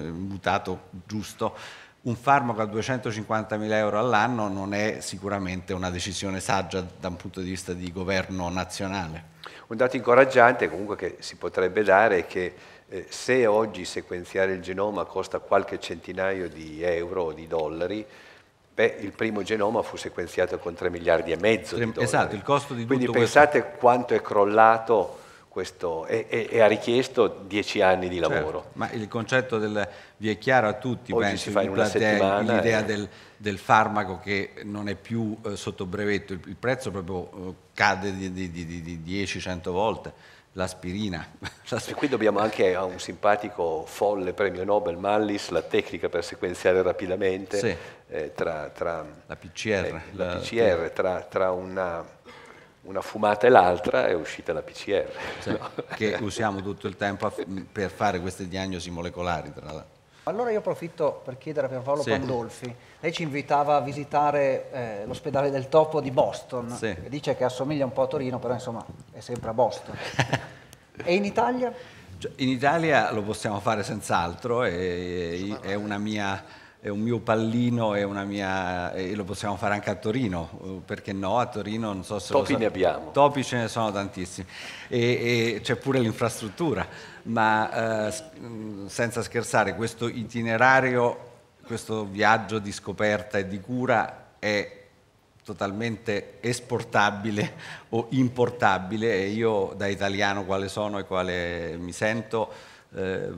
eh, mutato giusto, un farmaco a 250.000 euro all'anno non è sicuramente una decisione saggia da un punto di vista di governo nazionale. Un dato incoraggiante comunque che si potrebbe dare è che eh, se oggi sequenziare il genoma costa qualche centinaio di euro o di dollari, Beh, il primo genoma fu sequenziato con 3 miliardi e mezzo di Esatto, il costo di Quindi pensate questo... quanto è crollato questo e, e, e, ha richiesto 10 anni di certo, lavoro. Certo, ma il concetto del, vi è chiaro a tutti, Oggi penso, si fa in una settimana, l'idea eh. del, del, farmaco che non è più eh, sotto brevetto, il, il prezzo proprio eh, cade di, di, di, di 10-100 volte l'aspirina. E qui dobbiamo anche a un simpatico folle premio Nobel Mallis la tecnica per sequenziare rapidamente, sì eh, tra, tra, la PCR, eh, la la PCR tra, tra una, una, fumata e l'altra è uscita la PCR. Cioè, no? Che usiamo tutto il tempo mm, per fare queste diagnosi molecolari, tra Allora io approfitto per chiedere a Pierpaolo sì. Pandolfi, lei ci invitava a visitare eh, l'ospedale del topo di Boston, sì. dice che assomiglia un po' a Torino, però insomma è sempre a Boston. e in Italia? Cioè, in Italia lo possiamo fare senz'altro, è, è una mia è un mio pallino e una mia e lo possiamo fare anche a Torino eh, perché no a Torino non so se topi so, ne abbiamo topi ce ne sono tantissimi e, e c'è pure l'infrastruttura ma eh, mm, senza scherzare questo itinerario questo viaggio di scoperta e di cura è totalmente esportabile o importabile e io da italiano quale sono e quale mi sento eh,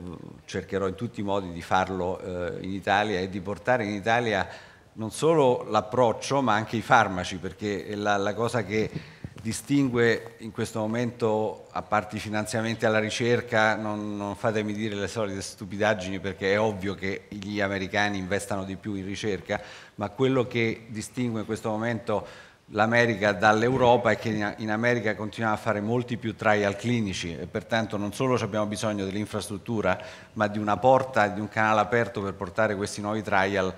cercherò in tutti i modi di farlo eh, in Italia e di portare in Italia non solo l'approccio ma anche i farmaci, perché è la, la cosa che distingue in questo momento, a parte i finanziamenti alla ricerca, non, non, fatemi dire le solite stupidaggini perché è ovvio che gli americani investano di più in ricerca, ma quello che distingue in questo momento l'America dall'Europa è che in America continuiamo a fare molti più trial clinici e pertanto non solo abbiamo bisogno dell'infrastruttura ma di una porta, di un canale aperto per portare questi nuovi trial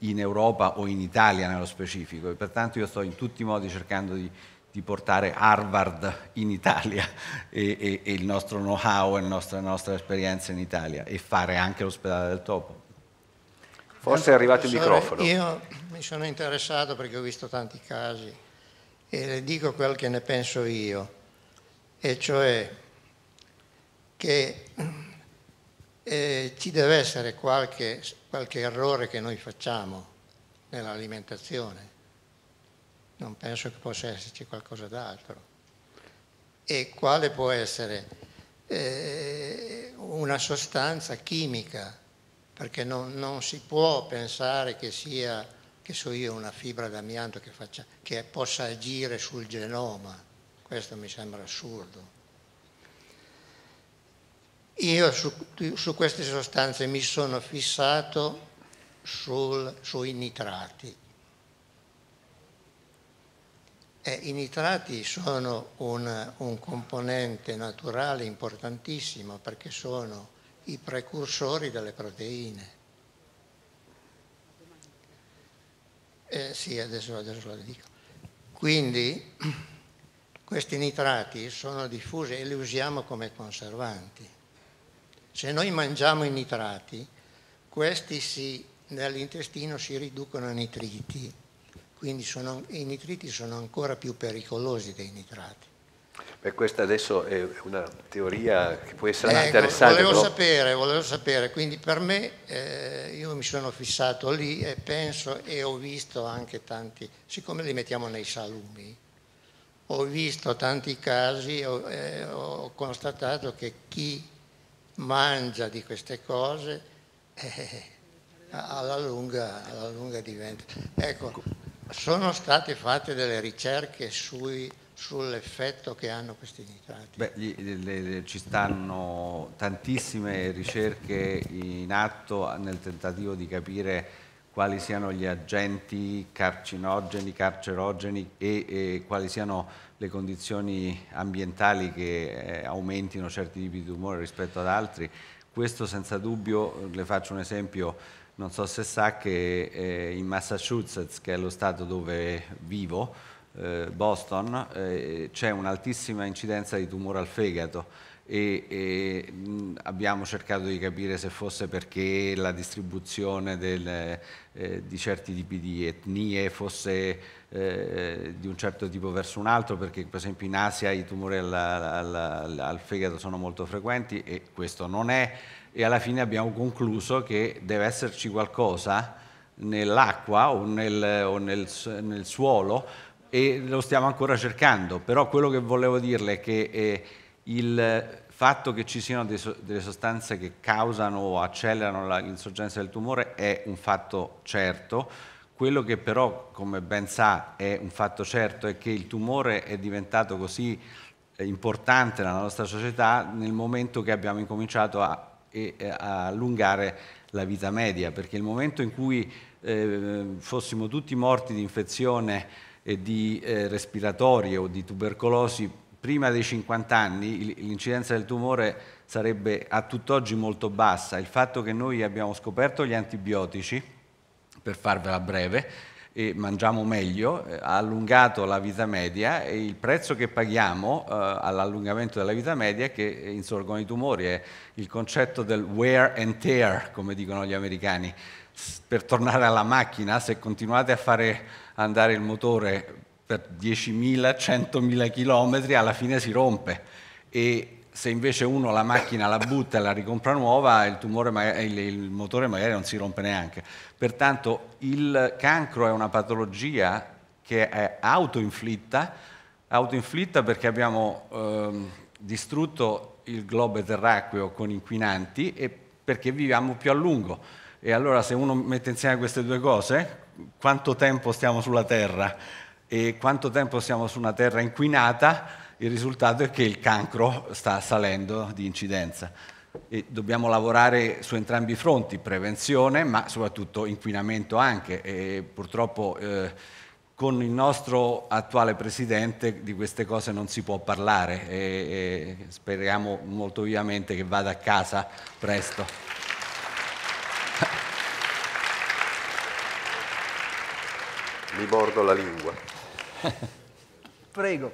in Europa o in Italia nello specifico e pertanto io sto in tutti i modi cercando di, di portare Harvard in Italia e, e, e il nostro know-how e la nostra, la nostra esperienza in Italia e fare anche l'ospedale del topo. Forse è arrivato il microfono. Io mi sono interessato perché ho visto tanti casi e le dico quel che ne penso io, e cioè che eh, ci deve essere qualche, qualche errore che noi facciamo nell'alimentazione. Non penso che possa esserci qualcosa d'altro. E quale può essere eh, una sostanza chimica? perché non, non si può pensare che sia, che so io, una fibra d'amianto che, che possa agire sul genoma, questo mi sembra assurdo. Io su, su queste sostanze mi sono fissato sul, sui nitrati. Eh, I nitrati sono un, un componente naturale importantissimo perché sono i precursori delle proteine. Eh, sì, adesso, adesso lo dico. Quindi questi nitrati sono diffusi e li usiamo come conservanti. Se noi mangiamo i nitrati, questi si, nell'intestino si riducono a nitriti, quindi sono, i nitriti sono ancora più pericolosi dei nitrati. Beh, questa adesso è una teoria che può essere ecco, interessante. Volevo però... sapere, volevo sapere, quindi per me eh, io mi sono fissato lì e penso e ho visto anche tanti, siccome li mettiamo nei salumi, ho visto tanti casi, ho, eh, ho constatato che chi mangia di queste cose eh, alla, lunga, alla lunga diventa. Ecco, sono state fatte delle ricerche sui sull'effetto che hanno questi nitrati? Beh, gli, le, le, ci stanno tantissime ricerche in atto nel tentativo di capire quali siano gli agenti carcinogeni, carcerogeni e, e quali siano le condizioni ambientali che eh, aumentino certi tipi di tumore rispetto ad altri. Questo senza dubbio, le faccio un esempio, non so se sa che eh, in Massachusetts, che è lo stato dove vivo, eh, Boston eh, c'è un'altissima incidenza di tumore al fegato e, e mh, abbiamo cercato di capire se fosse perché la distribuzione del, eh, di certi tipi di etnie fosse eh, di un certo tipo verso un altro, perché per esempio in Asia i tumori al, al, al, al fegato sono molto frequenti e questo non è, e alla fine abbiamo concluso che deve esserci qualcosa nell'acqua o, nel, o nel, nel suolo e lo stiamo ancora cercando, però quello che volevo dirle è che eh, il fatto che ci siano so delle sostanze che causano o accelerano l'insorgenza del tumore è un fatto certo, quello che però, come ben sa, è un fatto certo è che il tumore è diventato così eh, importante nella nostra società nel momento che abbiamo incominciato a, eh, a allungare la vita media, perché il momento in cui eh, fossimo tutti morti di infezione di eh, respiratorie o di tubercolosi prima dei 50 anni l'incidenza del tumore sarebbe a tutt'oggi molto bassa. Il fatto che noi abbiamo scoperto gli antibiotici, per farvela breve, e mangiamo meglio, eh, ha allungato la vita media e il prezzo che paghiamo eh, all'allungamento della vita media è che eh, insorgono i tumori, è il concetto del wear and tear, come dicono gli americani. Per tornare alla macchina, se continuate a fare andare il motore per 10.000, 100.000 km, alla fine si rompe. E se invece uno la macchina la butta e la ricompra nuova, il, tumore, il, il motore magari non si rompe neanche. Pertanto il cancro è una patologia che è autoinflitta, autoinflitta perché abbiamo ehm, distrutto il globo terracqueo con inquinanti e perché viviamo più a lungo. E allora se uno mette insieme queste due cose, quanto tempo stiamo sulla Terra e quanto tempo siamo su una Terra inquinata, il risultato è che il cancro sta salendo di incidenza. E dobbiamo lavorare su entrambi i fronti, prevenzione ma soprattutto inquinamento anche. E purtroppo eh, con il nostro attuale presidente di queste cose non si può parlare e, e speriamo molto vivamente che vada a casa presto. Mi bordo la lingua. Prego.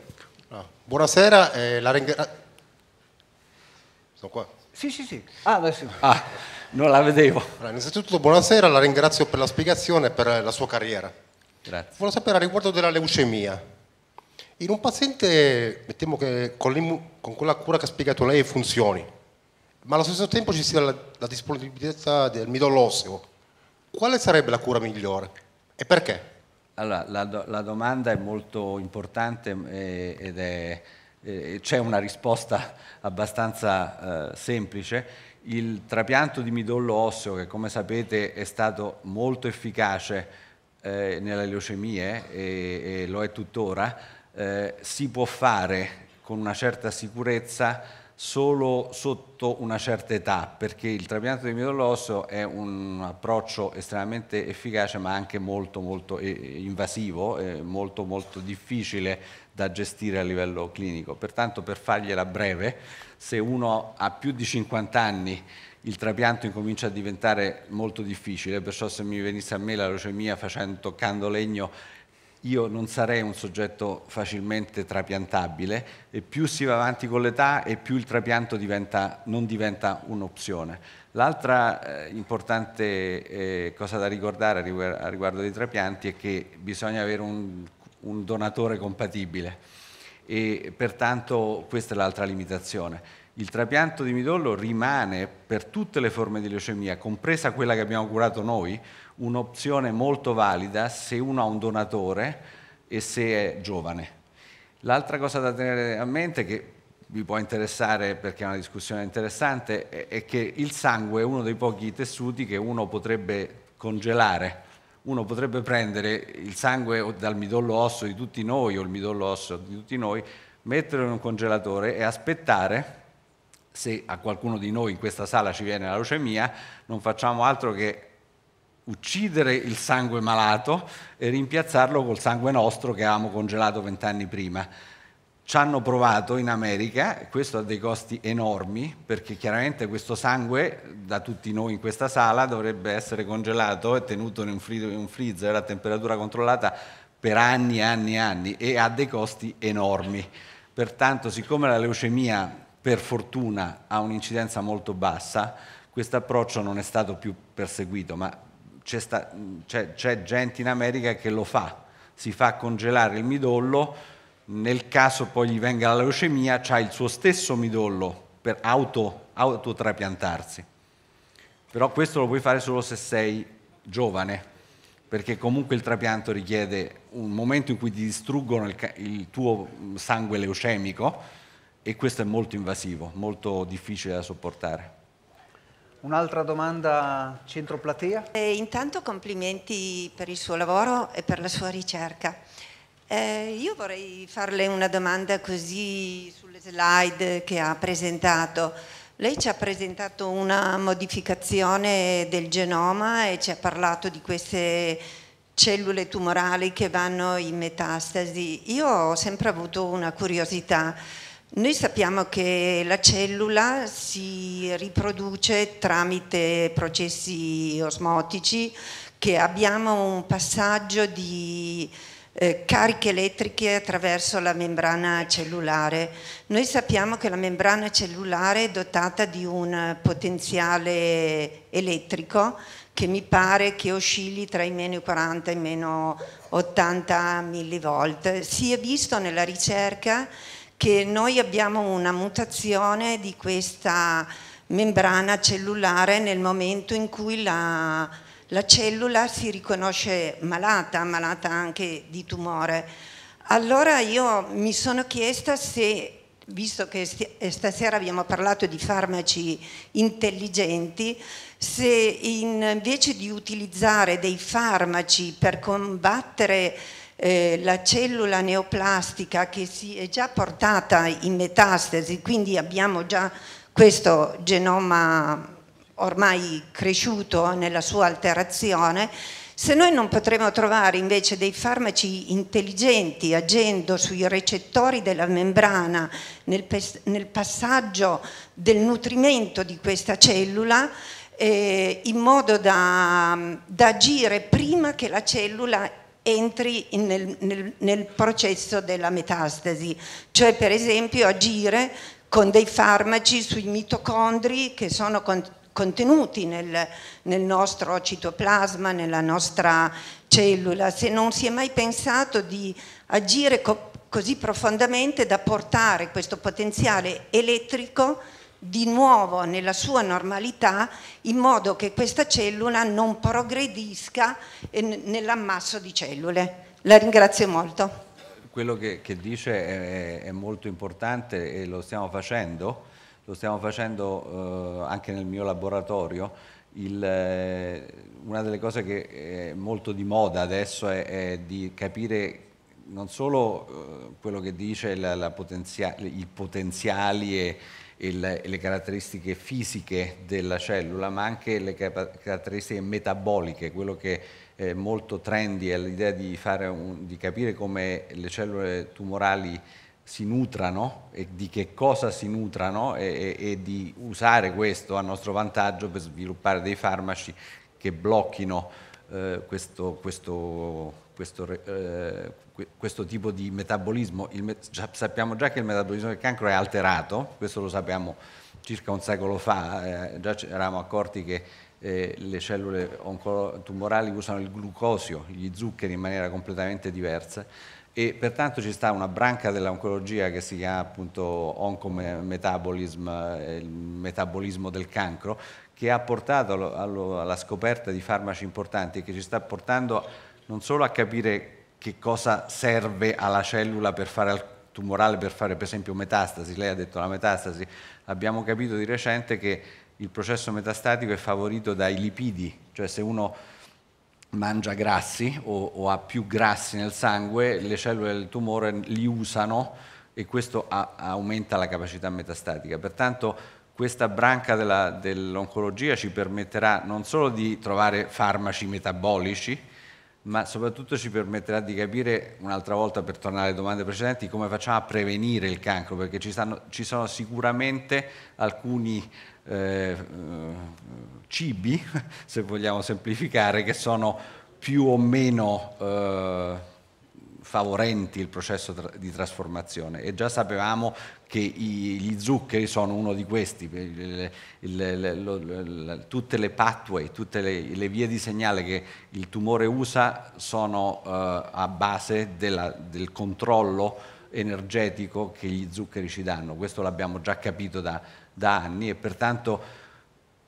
No. Buonasera, eh, la ringrazio. Sono qua. Sì, sì, sì. Ah, adesso. Ah, non la vedevo. Allora, innanzitutto buonasera, la ringrazio per la spiegazione e per la sua carriera. Grazie. Volevo sapere a riguardo della leucemia. In un paziente, mettiamo che con, con, quella cura che ha spiegato lei funzioni, ma allo stesso tempo ci sia la, la disponibilità del midollo osseo, quale sarebbe la cura migliore e perché? Allora, la, do, la, domanda è molto importante eh, ed è, eh, c'è una risposta abbastanza eh, semplice. Il trapianto di midollo osseo, che come sapete è stato molto efficace eh, nelle leucemie e, e, lo è tuttora, eh, si può fare con una certa sicurezza solo sotto una certa età, perché il trapianto di midollo osseo è un approccio estremamente efficace ma anche molto molto eh, invasivo, eh, molto molto difficile da gestire a livello clinico. Pertanto per fargliela breve, se uno ha più di 50 anni il trapianto incomincia a diventare molto difficile, perciò se mi venisse a me la leucemia facendo legno io non sarei un soggetto facilmente trapiantabile e più si va avanti con l'età e più il trapianto diventa, non diventa un'opzione. L'altra eh, importante eh, cosa da ricordare a riguardo, dei trapianti è che bisogna avere un, un donatore compatibile e pertanto questa è l'altra limitazione. Il trapianto di midollo rimane per tutte le forme di leucemia, compresa quella che abbiamo curato noi, un'opzione molto valida se uno ha un donatore e se è giovane. L'altra cosa da tenere a mente che vi può interessare perché è una discussione interessante è che il sangue è uno dei pochi tessuti che uno potrebbe congelare. Uno potrebbe prendere il sangue dal midollo osso di tutti noi o il midollo osso di tutti noi, metterlo in un congelatore e aspettare se a qualcuno di noi in questa sala ci viene la leucemia, non facciamo altro che uccidere il sangue malato e rimpiazzarlo col sangue nostro che avevamo congelato vent'anni prima. Ci hanno provato in America, questo ha dei costi enormi, perché chiaramente questo sangue da tutti noi in questa sala dovrebbe essere congelato e tenuto in un freezer a temperatura controllata per anni e anni e anni e ha dei costi enormi. Pertanto, siccome la leucemia per fortuna ha un'incidenza molto bassa, questo approccio non è stato più perseguito, ma c'è gente in America che lo fa, si fa congelare il midollo, nel caso poi gli venga la leucemia, ha il suo stesso midollo per auto, autotrapiantarsi. Però questo lo puoi fare solo se sei giovane, perché comunque il trapianto richiede un momento in cui ti distruggono il, il tuo sangue leucemico, e questo è molto invasivo, molto difficile da sopportare. Un'altra domanda centro platea? Eh, intanto complimenti per il suo lavoro e per la sua ricerca. Eh, io vorrei farle una domanda così sulle slide che ha presentato. Lei ci ha presentato una modificazione del genoma e ci ha parlato di queste cellule tumorali che vanno in metastasi. Io ho sempre avuto una curiosità. Noi sappiamo che la cellula si riproduce tramite processi osmotici, che abbiamo un passaggio di eh, cariche elettriche attraverso la membrana cellulare. Noi sappiamo che la membrana cellulare è dotata di un potenziale elettrico che mi pare che oscilli tra i meno 40 e i meno 80 millivolt. Si è visto nella ricerca che noi abbiamo una mutazione di questa membrana cellulare nel momento in cui la, la cellula si riconosce malata, malata anche di tumore. Allora io mi sono chiesta se visto che stasera abbiamo parlato di farmaci intelligenti, se invece di utilizzare dei farmaci per combattere eh, la cellula neoplastica che si è già portata in metastasi, quindi abbiamo già questo genoma ormai cresciuto nella sua alterazione, se noi non potremo trovare invece dei farmaci intelligenti agendo sui recettori della membrana nel, nel passaggio del nutrimento di questa cellula, eh, in modo da, da agire prima che la cellula entri in, nel, nel, nel processo della metastasi, cioè per esempio agire con dei farmaci sui mitocondri che sono con, contenuti nel, nel, nostro citoplasma, nella nostra cellula, se non si è mai pensato di agire co- così profondamente da portare questo potenziale elettrico di nuovo nella sua normalità in modo che questa cellula non progredisca eh, nell'ammasso di cellule. La ringrazio molto. Quello che, che dice è, è, molto importante e lo stiamo facendo, lo stiamo facendo eh, anche nel mio laboratorio. Il, eh, una delle cose che è molto di moda adesso è, è di capire non solo eh, quello che dice la, la potenzia, i potenziali e, il, le caratteristiche fisiche della cellula, ma anche le caratteristiche metaboliche, quello che è eh, molto trendy è l'idea di, un, di capire come le cellule tumorali si nutrano e di che cosa si nutrano e, e, e di usare questo a nostro vantaggio per sviluppare dei farmaci che blocchino eh, questo, questo, questo, eh, questo tipo di metabolismo, il, sappiamo già che il metabolismo del cancro è alterato, questo lo sappiamo circa un secolo fa, eh, già ci eravamo accorti che eh, le cellule tumorali usano il glucosio, gli zuccheri in maniera completamente diversa e pertanto ci sta una branca dell'oncologia che si chiama appunto oncometabolism, eh, il metabolismo del cancro, che ha portato alla scoperta di farmaci importanti e che ci sta portando non solo a capire che cosa serve alla cellula per fare al tumorale per fare per esempio metastasi, lei ha detto la metastasi, abbiamo capito di recente che il processo metastatico è favorito dai lipidi, cioè se uno mangia grassi o, o ha più grassi nel sangue, le cellule del tumore li usano e questo a, aumenta la capacità metastatica. Pertanto questa branca dell'oncologia ci permetterà non solo di trovare farmaci metabolici, ma soprattutto ci permetterà di capire un'altra volta per tornare alle domande precedenti come facciamo a prevenire il cancro perché ci, stanno, ci sono sicuramente alcuni eh, cibi se vogliamo semplificare che sono più o meno eh, favorenti il processo tra- di trasformazione e già sapevamo che i- gli zuccheri sono uno di questi, il, il, lo, lo, tutte le pathway, tutte le, le, vie di segnale che il tumore usa sono eh, a base della, del controllo energetico che gli zuccheri ci danno, questo l'abbiamo già capito da, da anni e pertanto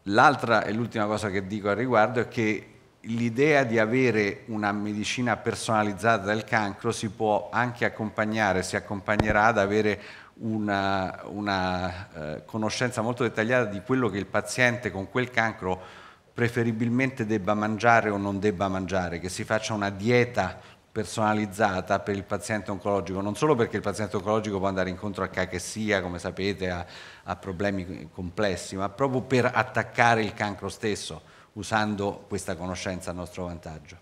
l'altra e l'ultima cosa che dico al riguardo è che l'idea di avere una medicina personalizzata del cancro si può anche accompagnare, si accompagnerà ad avere una, una eh, conoscenza molto dettagliata di quello che il paziente con quel cancro preferibilmente debba mangiare o non debba mangiare, che si faccia una dieta personalizzata per il paziente oncologico, non solo perché il paziente oncologico può andare incontro a cachessia, come sapete, a, a problemi complessi, ma proprio per attaccare il cancro stesso usando questa conoscenza a nostro vantaggio.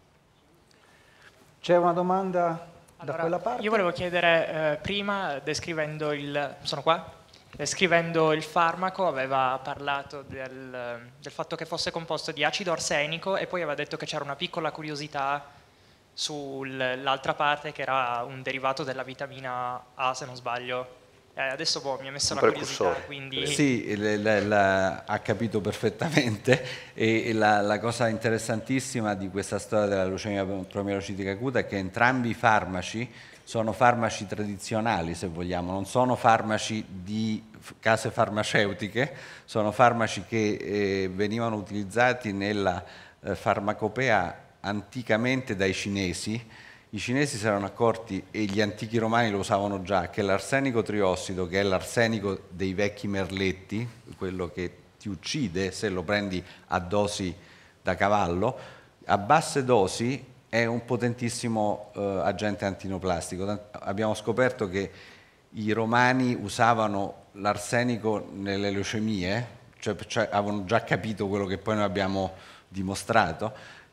C'è una domanda allora, da quella parte? Io volevo chiedere eh, prima, descrivendo il, qua, descrivendo il, farmaco, aveva parlato del, del fatto che fosse composto di acido arsenico e poi aveva detto che c'era una piccola curiosità sull'altra parte che era un derivato della vitamina A, se non sbaglio. Eh, adesso boh, mi ha messo un la curiosità, quindi... Eh, sì, le, le, la, ha capito perfettamente e, la, la, cosa interessantissima di questa storia della leucemia promielocitica acuta è che entrambi i farmaci sono farmaci tradizionali, se vogliamo, non sono farmaci di case farmaceutiche, sono farmaci che eh, venivano utilizzati nella eh, farmacopea anticamente dai cinesi, i cinesi si erano accorti, e gli antichi romani lo usavano già, che l'arsenico triossido, che è l'arsenico dei vecchi merletti, quello che ti uccide se lo prendi a dosi da cavallo, a basse dosi è un potentissimo eh, agente antinoplastico. Abbiamo scoperto che i romani usavano l'arsenico nelle leucemie, cioè, cioè avevano già capito quello che poi noi abbiamo dimostrato,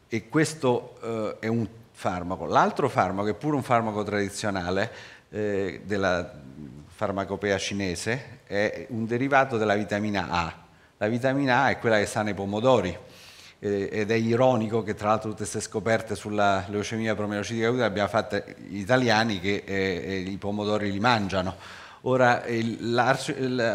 e questo eh, è un farmaco. L'altro farmaco è pure un farmaco tradizionale eh, della farmacopea cinese, è un derivato della vitamina A. La vitamina A è quella che sta nei pomodori eh, ed è ironico che tra l'altro tutte queste scoperte sulla leucemia promielocitica acuta le abbiamo fatte gli italiani che eh, eh i pomodori li mangiano. Ora il,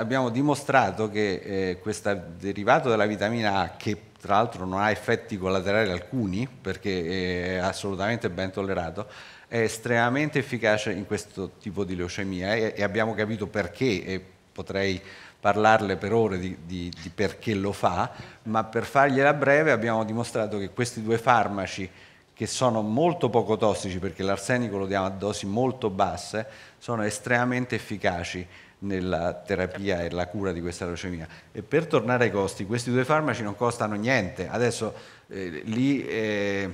abbiamo dimostrato che eh, questo derivato della vitamina A che tra l'altro non ha effetti collaterali alcuni perché è assolutamente ben tollerato, è estremamente efficace in questo tipo di leucemia e, abbiamo capito perché e potrei parlarle per ore di, di, di perché lo fa, ma per fargliela breve abbiamo dimostrato che questi due farmaci che sono molto poco tossici perché l'arsenico lo diamo a dosi molto basse, sono estremamente efficaci nella terapia e la cura di questa leucemia. E per tornare ai costi, questi due farmaci non costano niente, adesso eh, lì eh,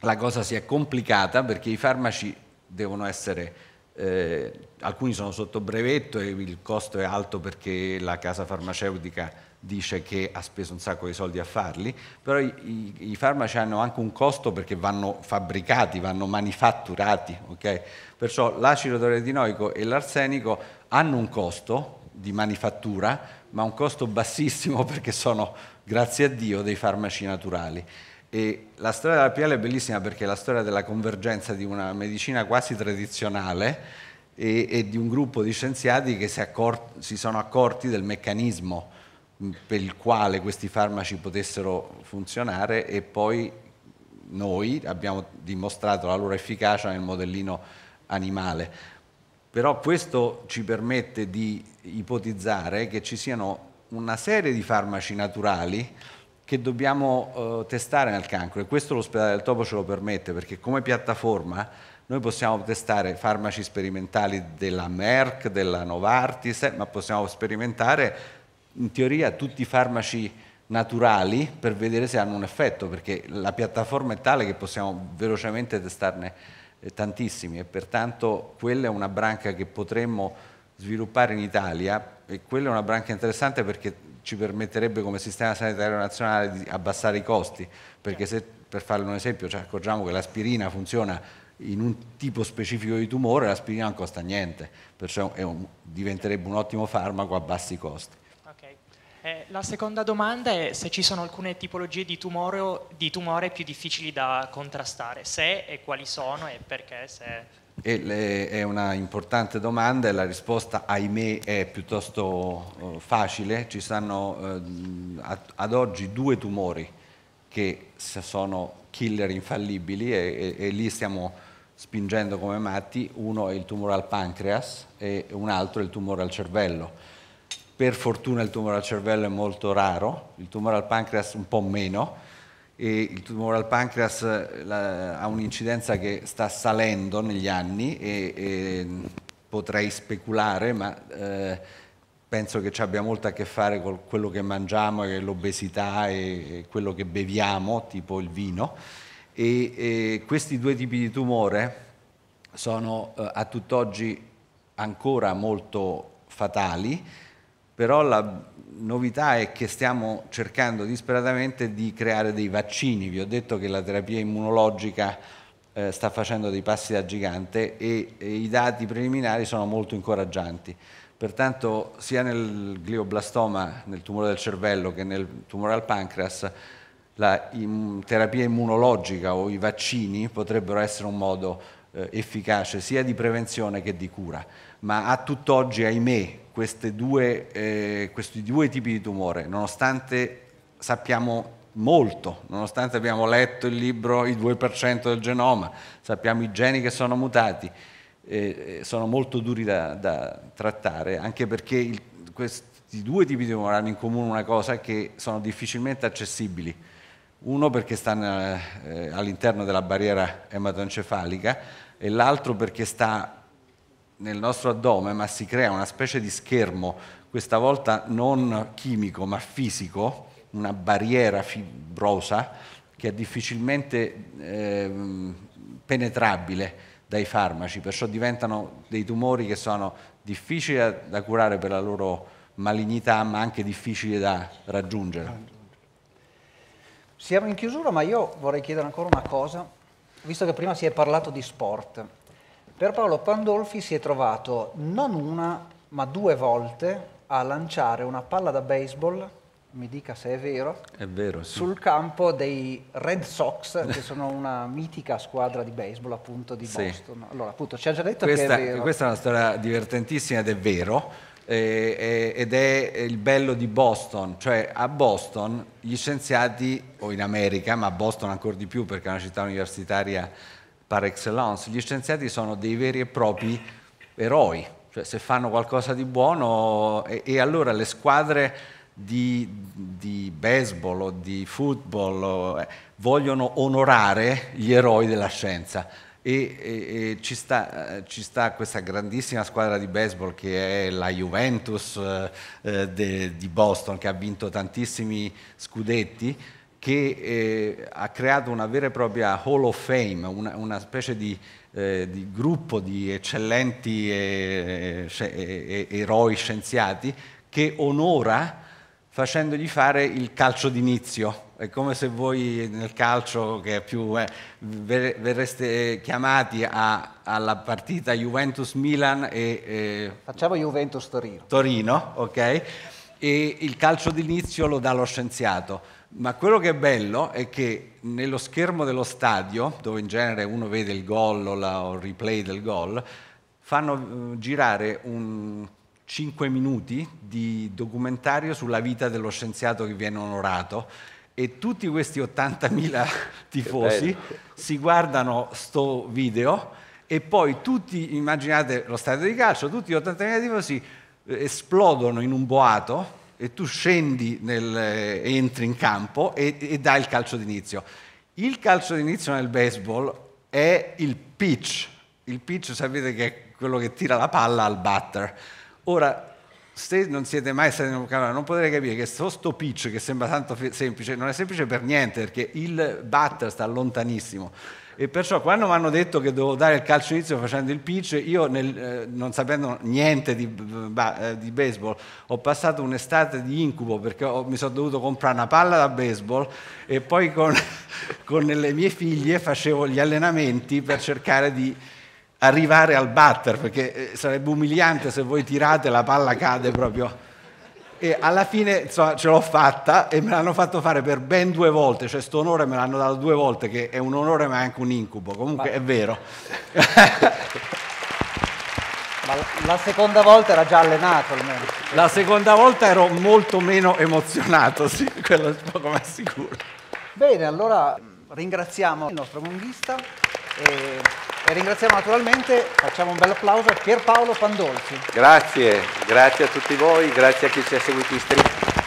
la cosa si è complicata perché i farmaci devono essere... Eh, alcuni sono sotto brevetto e il costo è alto perché la casa farmaceutica dice che ha speso un sacco di soldi a farli, però i, i, i farmaci hanno anche un costo perché vanno fabbricati, vanno manifatturati, okay? perciò l'acido toretinoico e l'arsenico hanno un costo di manifattura, ma un costo bassissimo perché sono, grazie a Dio, dei farmaci naturali. E la storia della PL è bellissima perché è la storia della convergenza di una medicina quasi tradizionale e, e di un gruppo di scienziati che si, accorti, si sono accorti del meccanismo per il quale questi farmaci potessero funzionare e poi noi abbiamo dimostrato la loro efficacia nel modellino animale. Però questo ci permette di ipotizzare che ci siano una serie di farmaci naturali che dobbiamo eh, testare nel cancro e questo l'ospedale del topo ce lo permette perché come piattaforma noi possiamo testare farmaci sperimentali della Merck, della Novartis, eh, ma possiamo sperimentare in teoria tutti i farmaci naturali per vedere se hanno un effetto perché la piattaforma è tale che possiamo velocemente testarne eh, tantissimi e pertanto quella è una branca che potremmo sviluppare in Italia e quella è una branca interessante perché ci permetterebbe come sistema sanitario nazionale di abbassare i costi, perché se per fare un esempio ci accorgiamo che l'aspirina funziona in un tipo specifico di tumore, l'aspirina non costa niente, perciò un, diventerebbe un ottimo farmaco a bassi costi. Eh, la seconda domanda è se ci sono alcune tipologie di tumore, di tumore, più difficili da contrastare, se e quali sono e perché. Se... Le, è una importante domanda e la risposta, ahimè, è piuttosto eh, facile. Ci stanno eh, ad, ad oggi due tumori che sono killer infallibili e, e, e lì stiamo spingendo come matti, uno è il tumore al pancreas e un altro è il tumore al cervello per fortuna il tumore al cervello è molto raro, il tumore al pancreas un po' meno, e il tumore al pancreas eh, la, ha un'incidenza che sta salendo negli anni e, e potrei speculare, ma eh, penso che ci abbia molto a che fare con quello che mangiamo, e l'obesità e, e quello che beviamo, tipo il vino. E, e questi due tipi di tumore sono eh, a tutt'oggi ancora molto fatali, però la novità è che stiamo cercando disperatamente di creare dei vaccini. Vi ho detto che la terapia immunologica eh, sta facendo dei passi da gigante e, e i dati preliminari sono molto incoraggianti. Pertanto sia nel glioblastoma, nel tumore del cervello, che nel tumore al pancreas, la in, terapia immunologica o i vaccini potrebbero essere un modo eh, efficace sia di prevenzione che di cura. Ma a tutt'oggi, ahimè, due, eh, questi due tipi di tumore, nonostante sappiamo molto, nonostante abbiamo letto il libro I 2% del genoma, sappiamo i geni che sono mutati, eh, eh, sono molto duri da, da trattare, anche perché il, questi due tipi di tumore hanno in comune una cosa che sono difficilmente accessibili. Uno perché sta eh, all'interno della barriera ematoencefalica e l'altro perché sta nel nostro addome, ma si crea una specie di schermo, questa volta non chimico ma fisico, una barriera fibrosa che è difficilmente eh, penetrabile dai farmaci, perciò diventano dei tumori che sono difficili da curare per la loro malignità, ma anche difficili da raggiungere. Siamo in chiusura, ma io vorrei chiedere ancora una cosa, visto che prima si è parlato di sport. Per Paolo Pandolfi si è trovato non una, ma due volte a lanciare una palla da baseball, mi dica se è vero, è vero sì. sul campo dei Red Sox, che sono una mitica squadra di baseball appunto di sì. Boston. Allora appunto ci ha già detto questa, che è vero. Questa è una storia divertentissima ed è vero. Eh, eh, ed è il bello di Boston, cioè a Boston gli scienziati, o in America, ma Boston ancora di più perché è una città universitaria par excellence. Gli scienziati sono dei veri e propri eroi, cioè se fanno qualcosa di buono e, e allora le squadre di, di, baseball o di football o, eh, vogliono onorare gli eroi della scienza. E, e, e ci, sta, eh, ci, sta, questa grandissima squadra di baseball che è la Juventus eh, eh de, di Boston, che ha vinto tantissimi scudetti che eh, ha creato una vera e propria Hall of Fame, una, una specie di, eh, di, gruppo di eccellenti eh, eh, eh eroi scienziati che onora facendogli fare il calcio d'inizio. È come se voi nel calcio, che è più, eh, verreste chiamati a, alla partita Juventus-Milan e... Eh, Facciamo Juventus-Torino. Torino, ok? E il calcio d'inizio lo dà lo scienziato ma quello che è bello è che nello schermo dello stadio, dove in genere uno vede il gol o, il replay del gol, fanno eh, girare un 5 minuti di documentario sulla vita dello scienziato che viene onorato e tutti questi 80.000 tifosi si guardano sto video e poi tutti, immaginate lo stadio di calcio, tutti gli 80.000 tifosi eh, esplodono in un boato e tu scendi nel, eh, entri in campo e, e dai il calcio d'inizio. Il calcio d'inizio nel baseball è il pitch. Il pitch sapete che è quello che tira la palla al batter. Ora, se non siete mai stati in un canale, non potete capire che questo pitch che sembra tanto semplice, non è semplice per niente perché il batter sta lontanissimo e perciò quando mi hanno detto che dovevo dare il calcio inizio facendo il pitch, io nel, eh, non sapendo niente di, bah, eh, di, baseball, ho passato un'estate di incubo perché ho, mi sono dovuto comprare una palla da baseball e poi con, con le mie figlie facevo gli allenamenti per cercare di arrivare al batter, perché eh, sarebbe umiliante se voi tirate la palla cade proprio e alla fine insomma, ce l'ho fatta e me l'hanno fatto fare per ben due volte, cioè sto onore me l'hanno dato due volte, che è un onore ma è anche un incubo, comunque ma... è vero. ma la seconda volta era già allenato almeno. La seconda volta ero molto meno emozionato, sì, quello è poco ma sicuro. Bene, allora ringraziamo il nostro munghista. E, e ringraziamo naturalmente, facciamo un bel applauso a Pierpaolo Pandolfi. Grazie, grazie a tutti voi, grazie a chi ci ha seguito in streaming.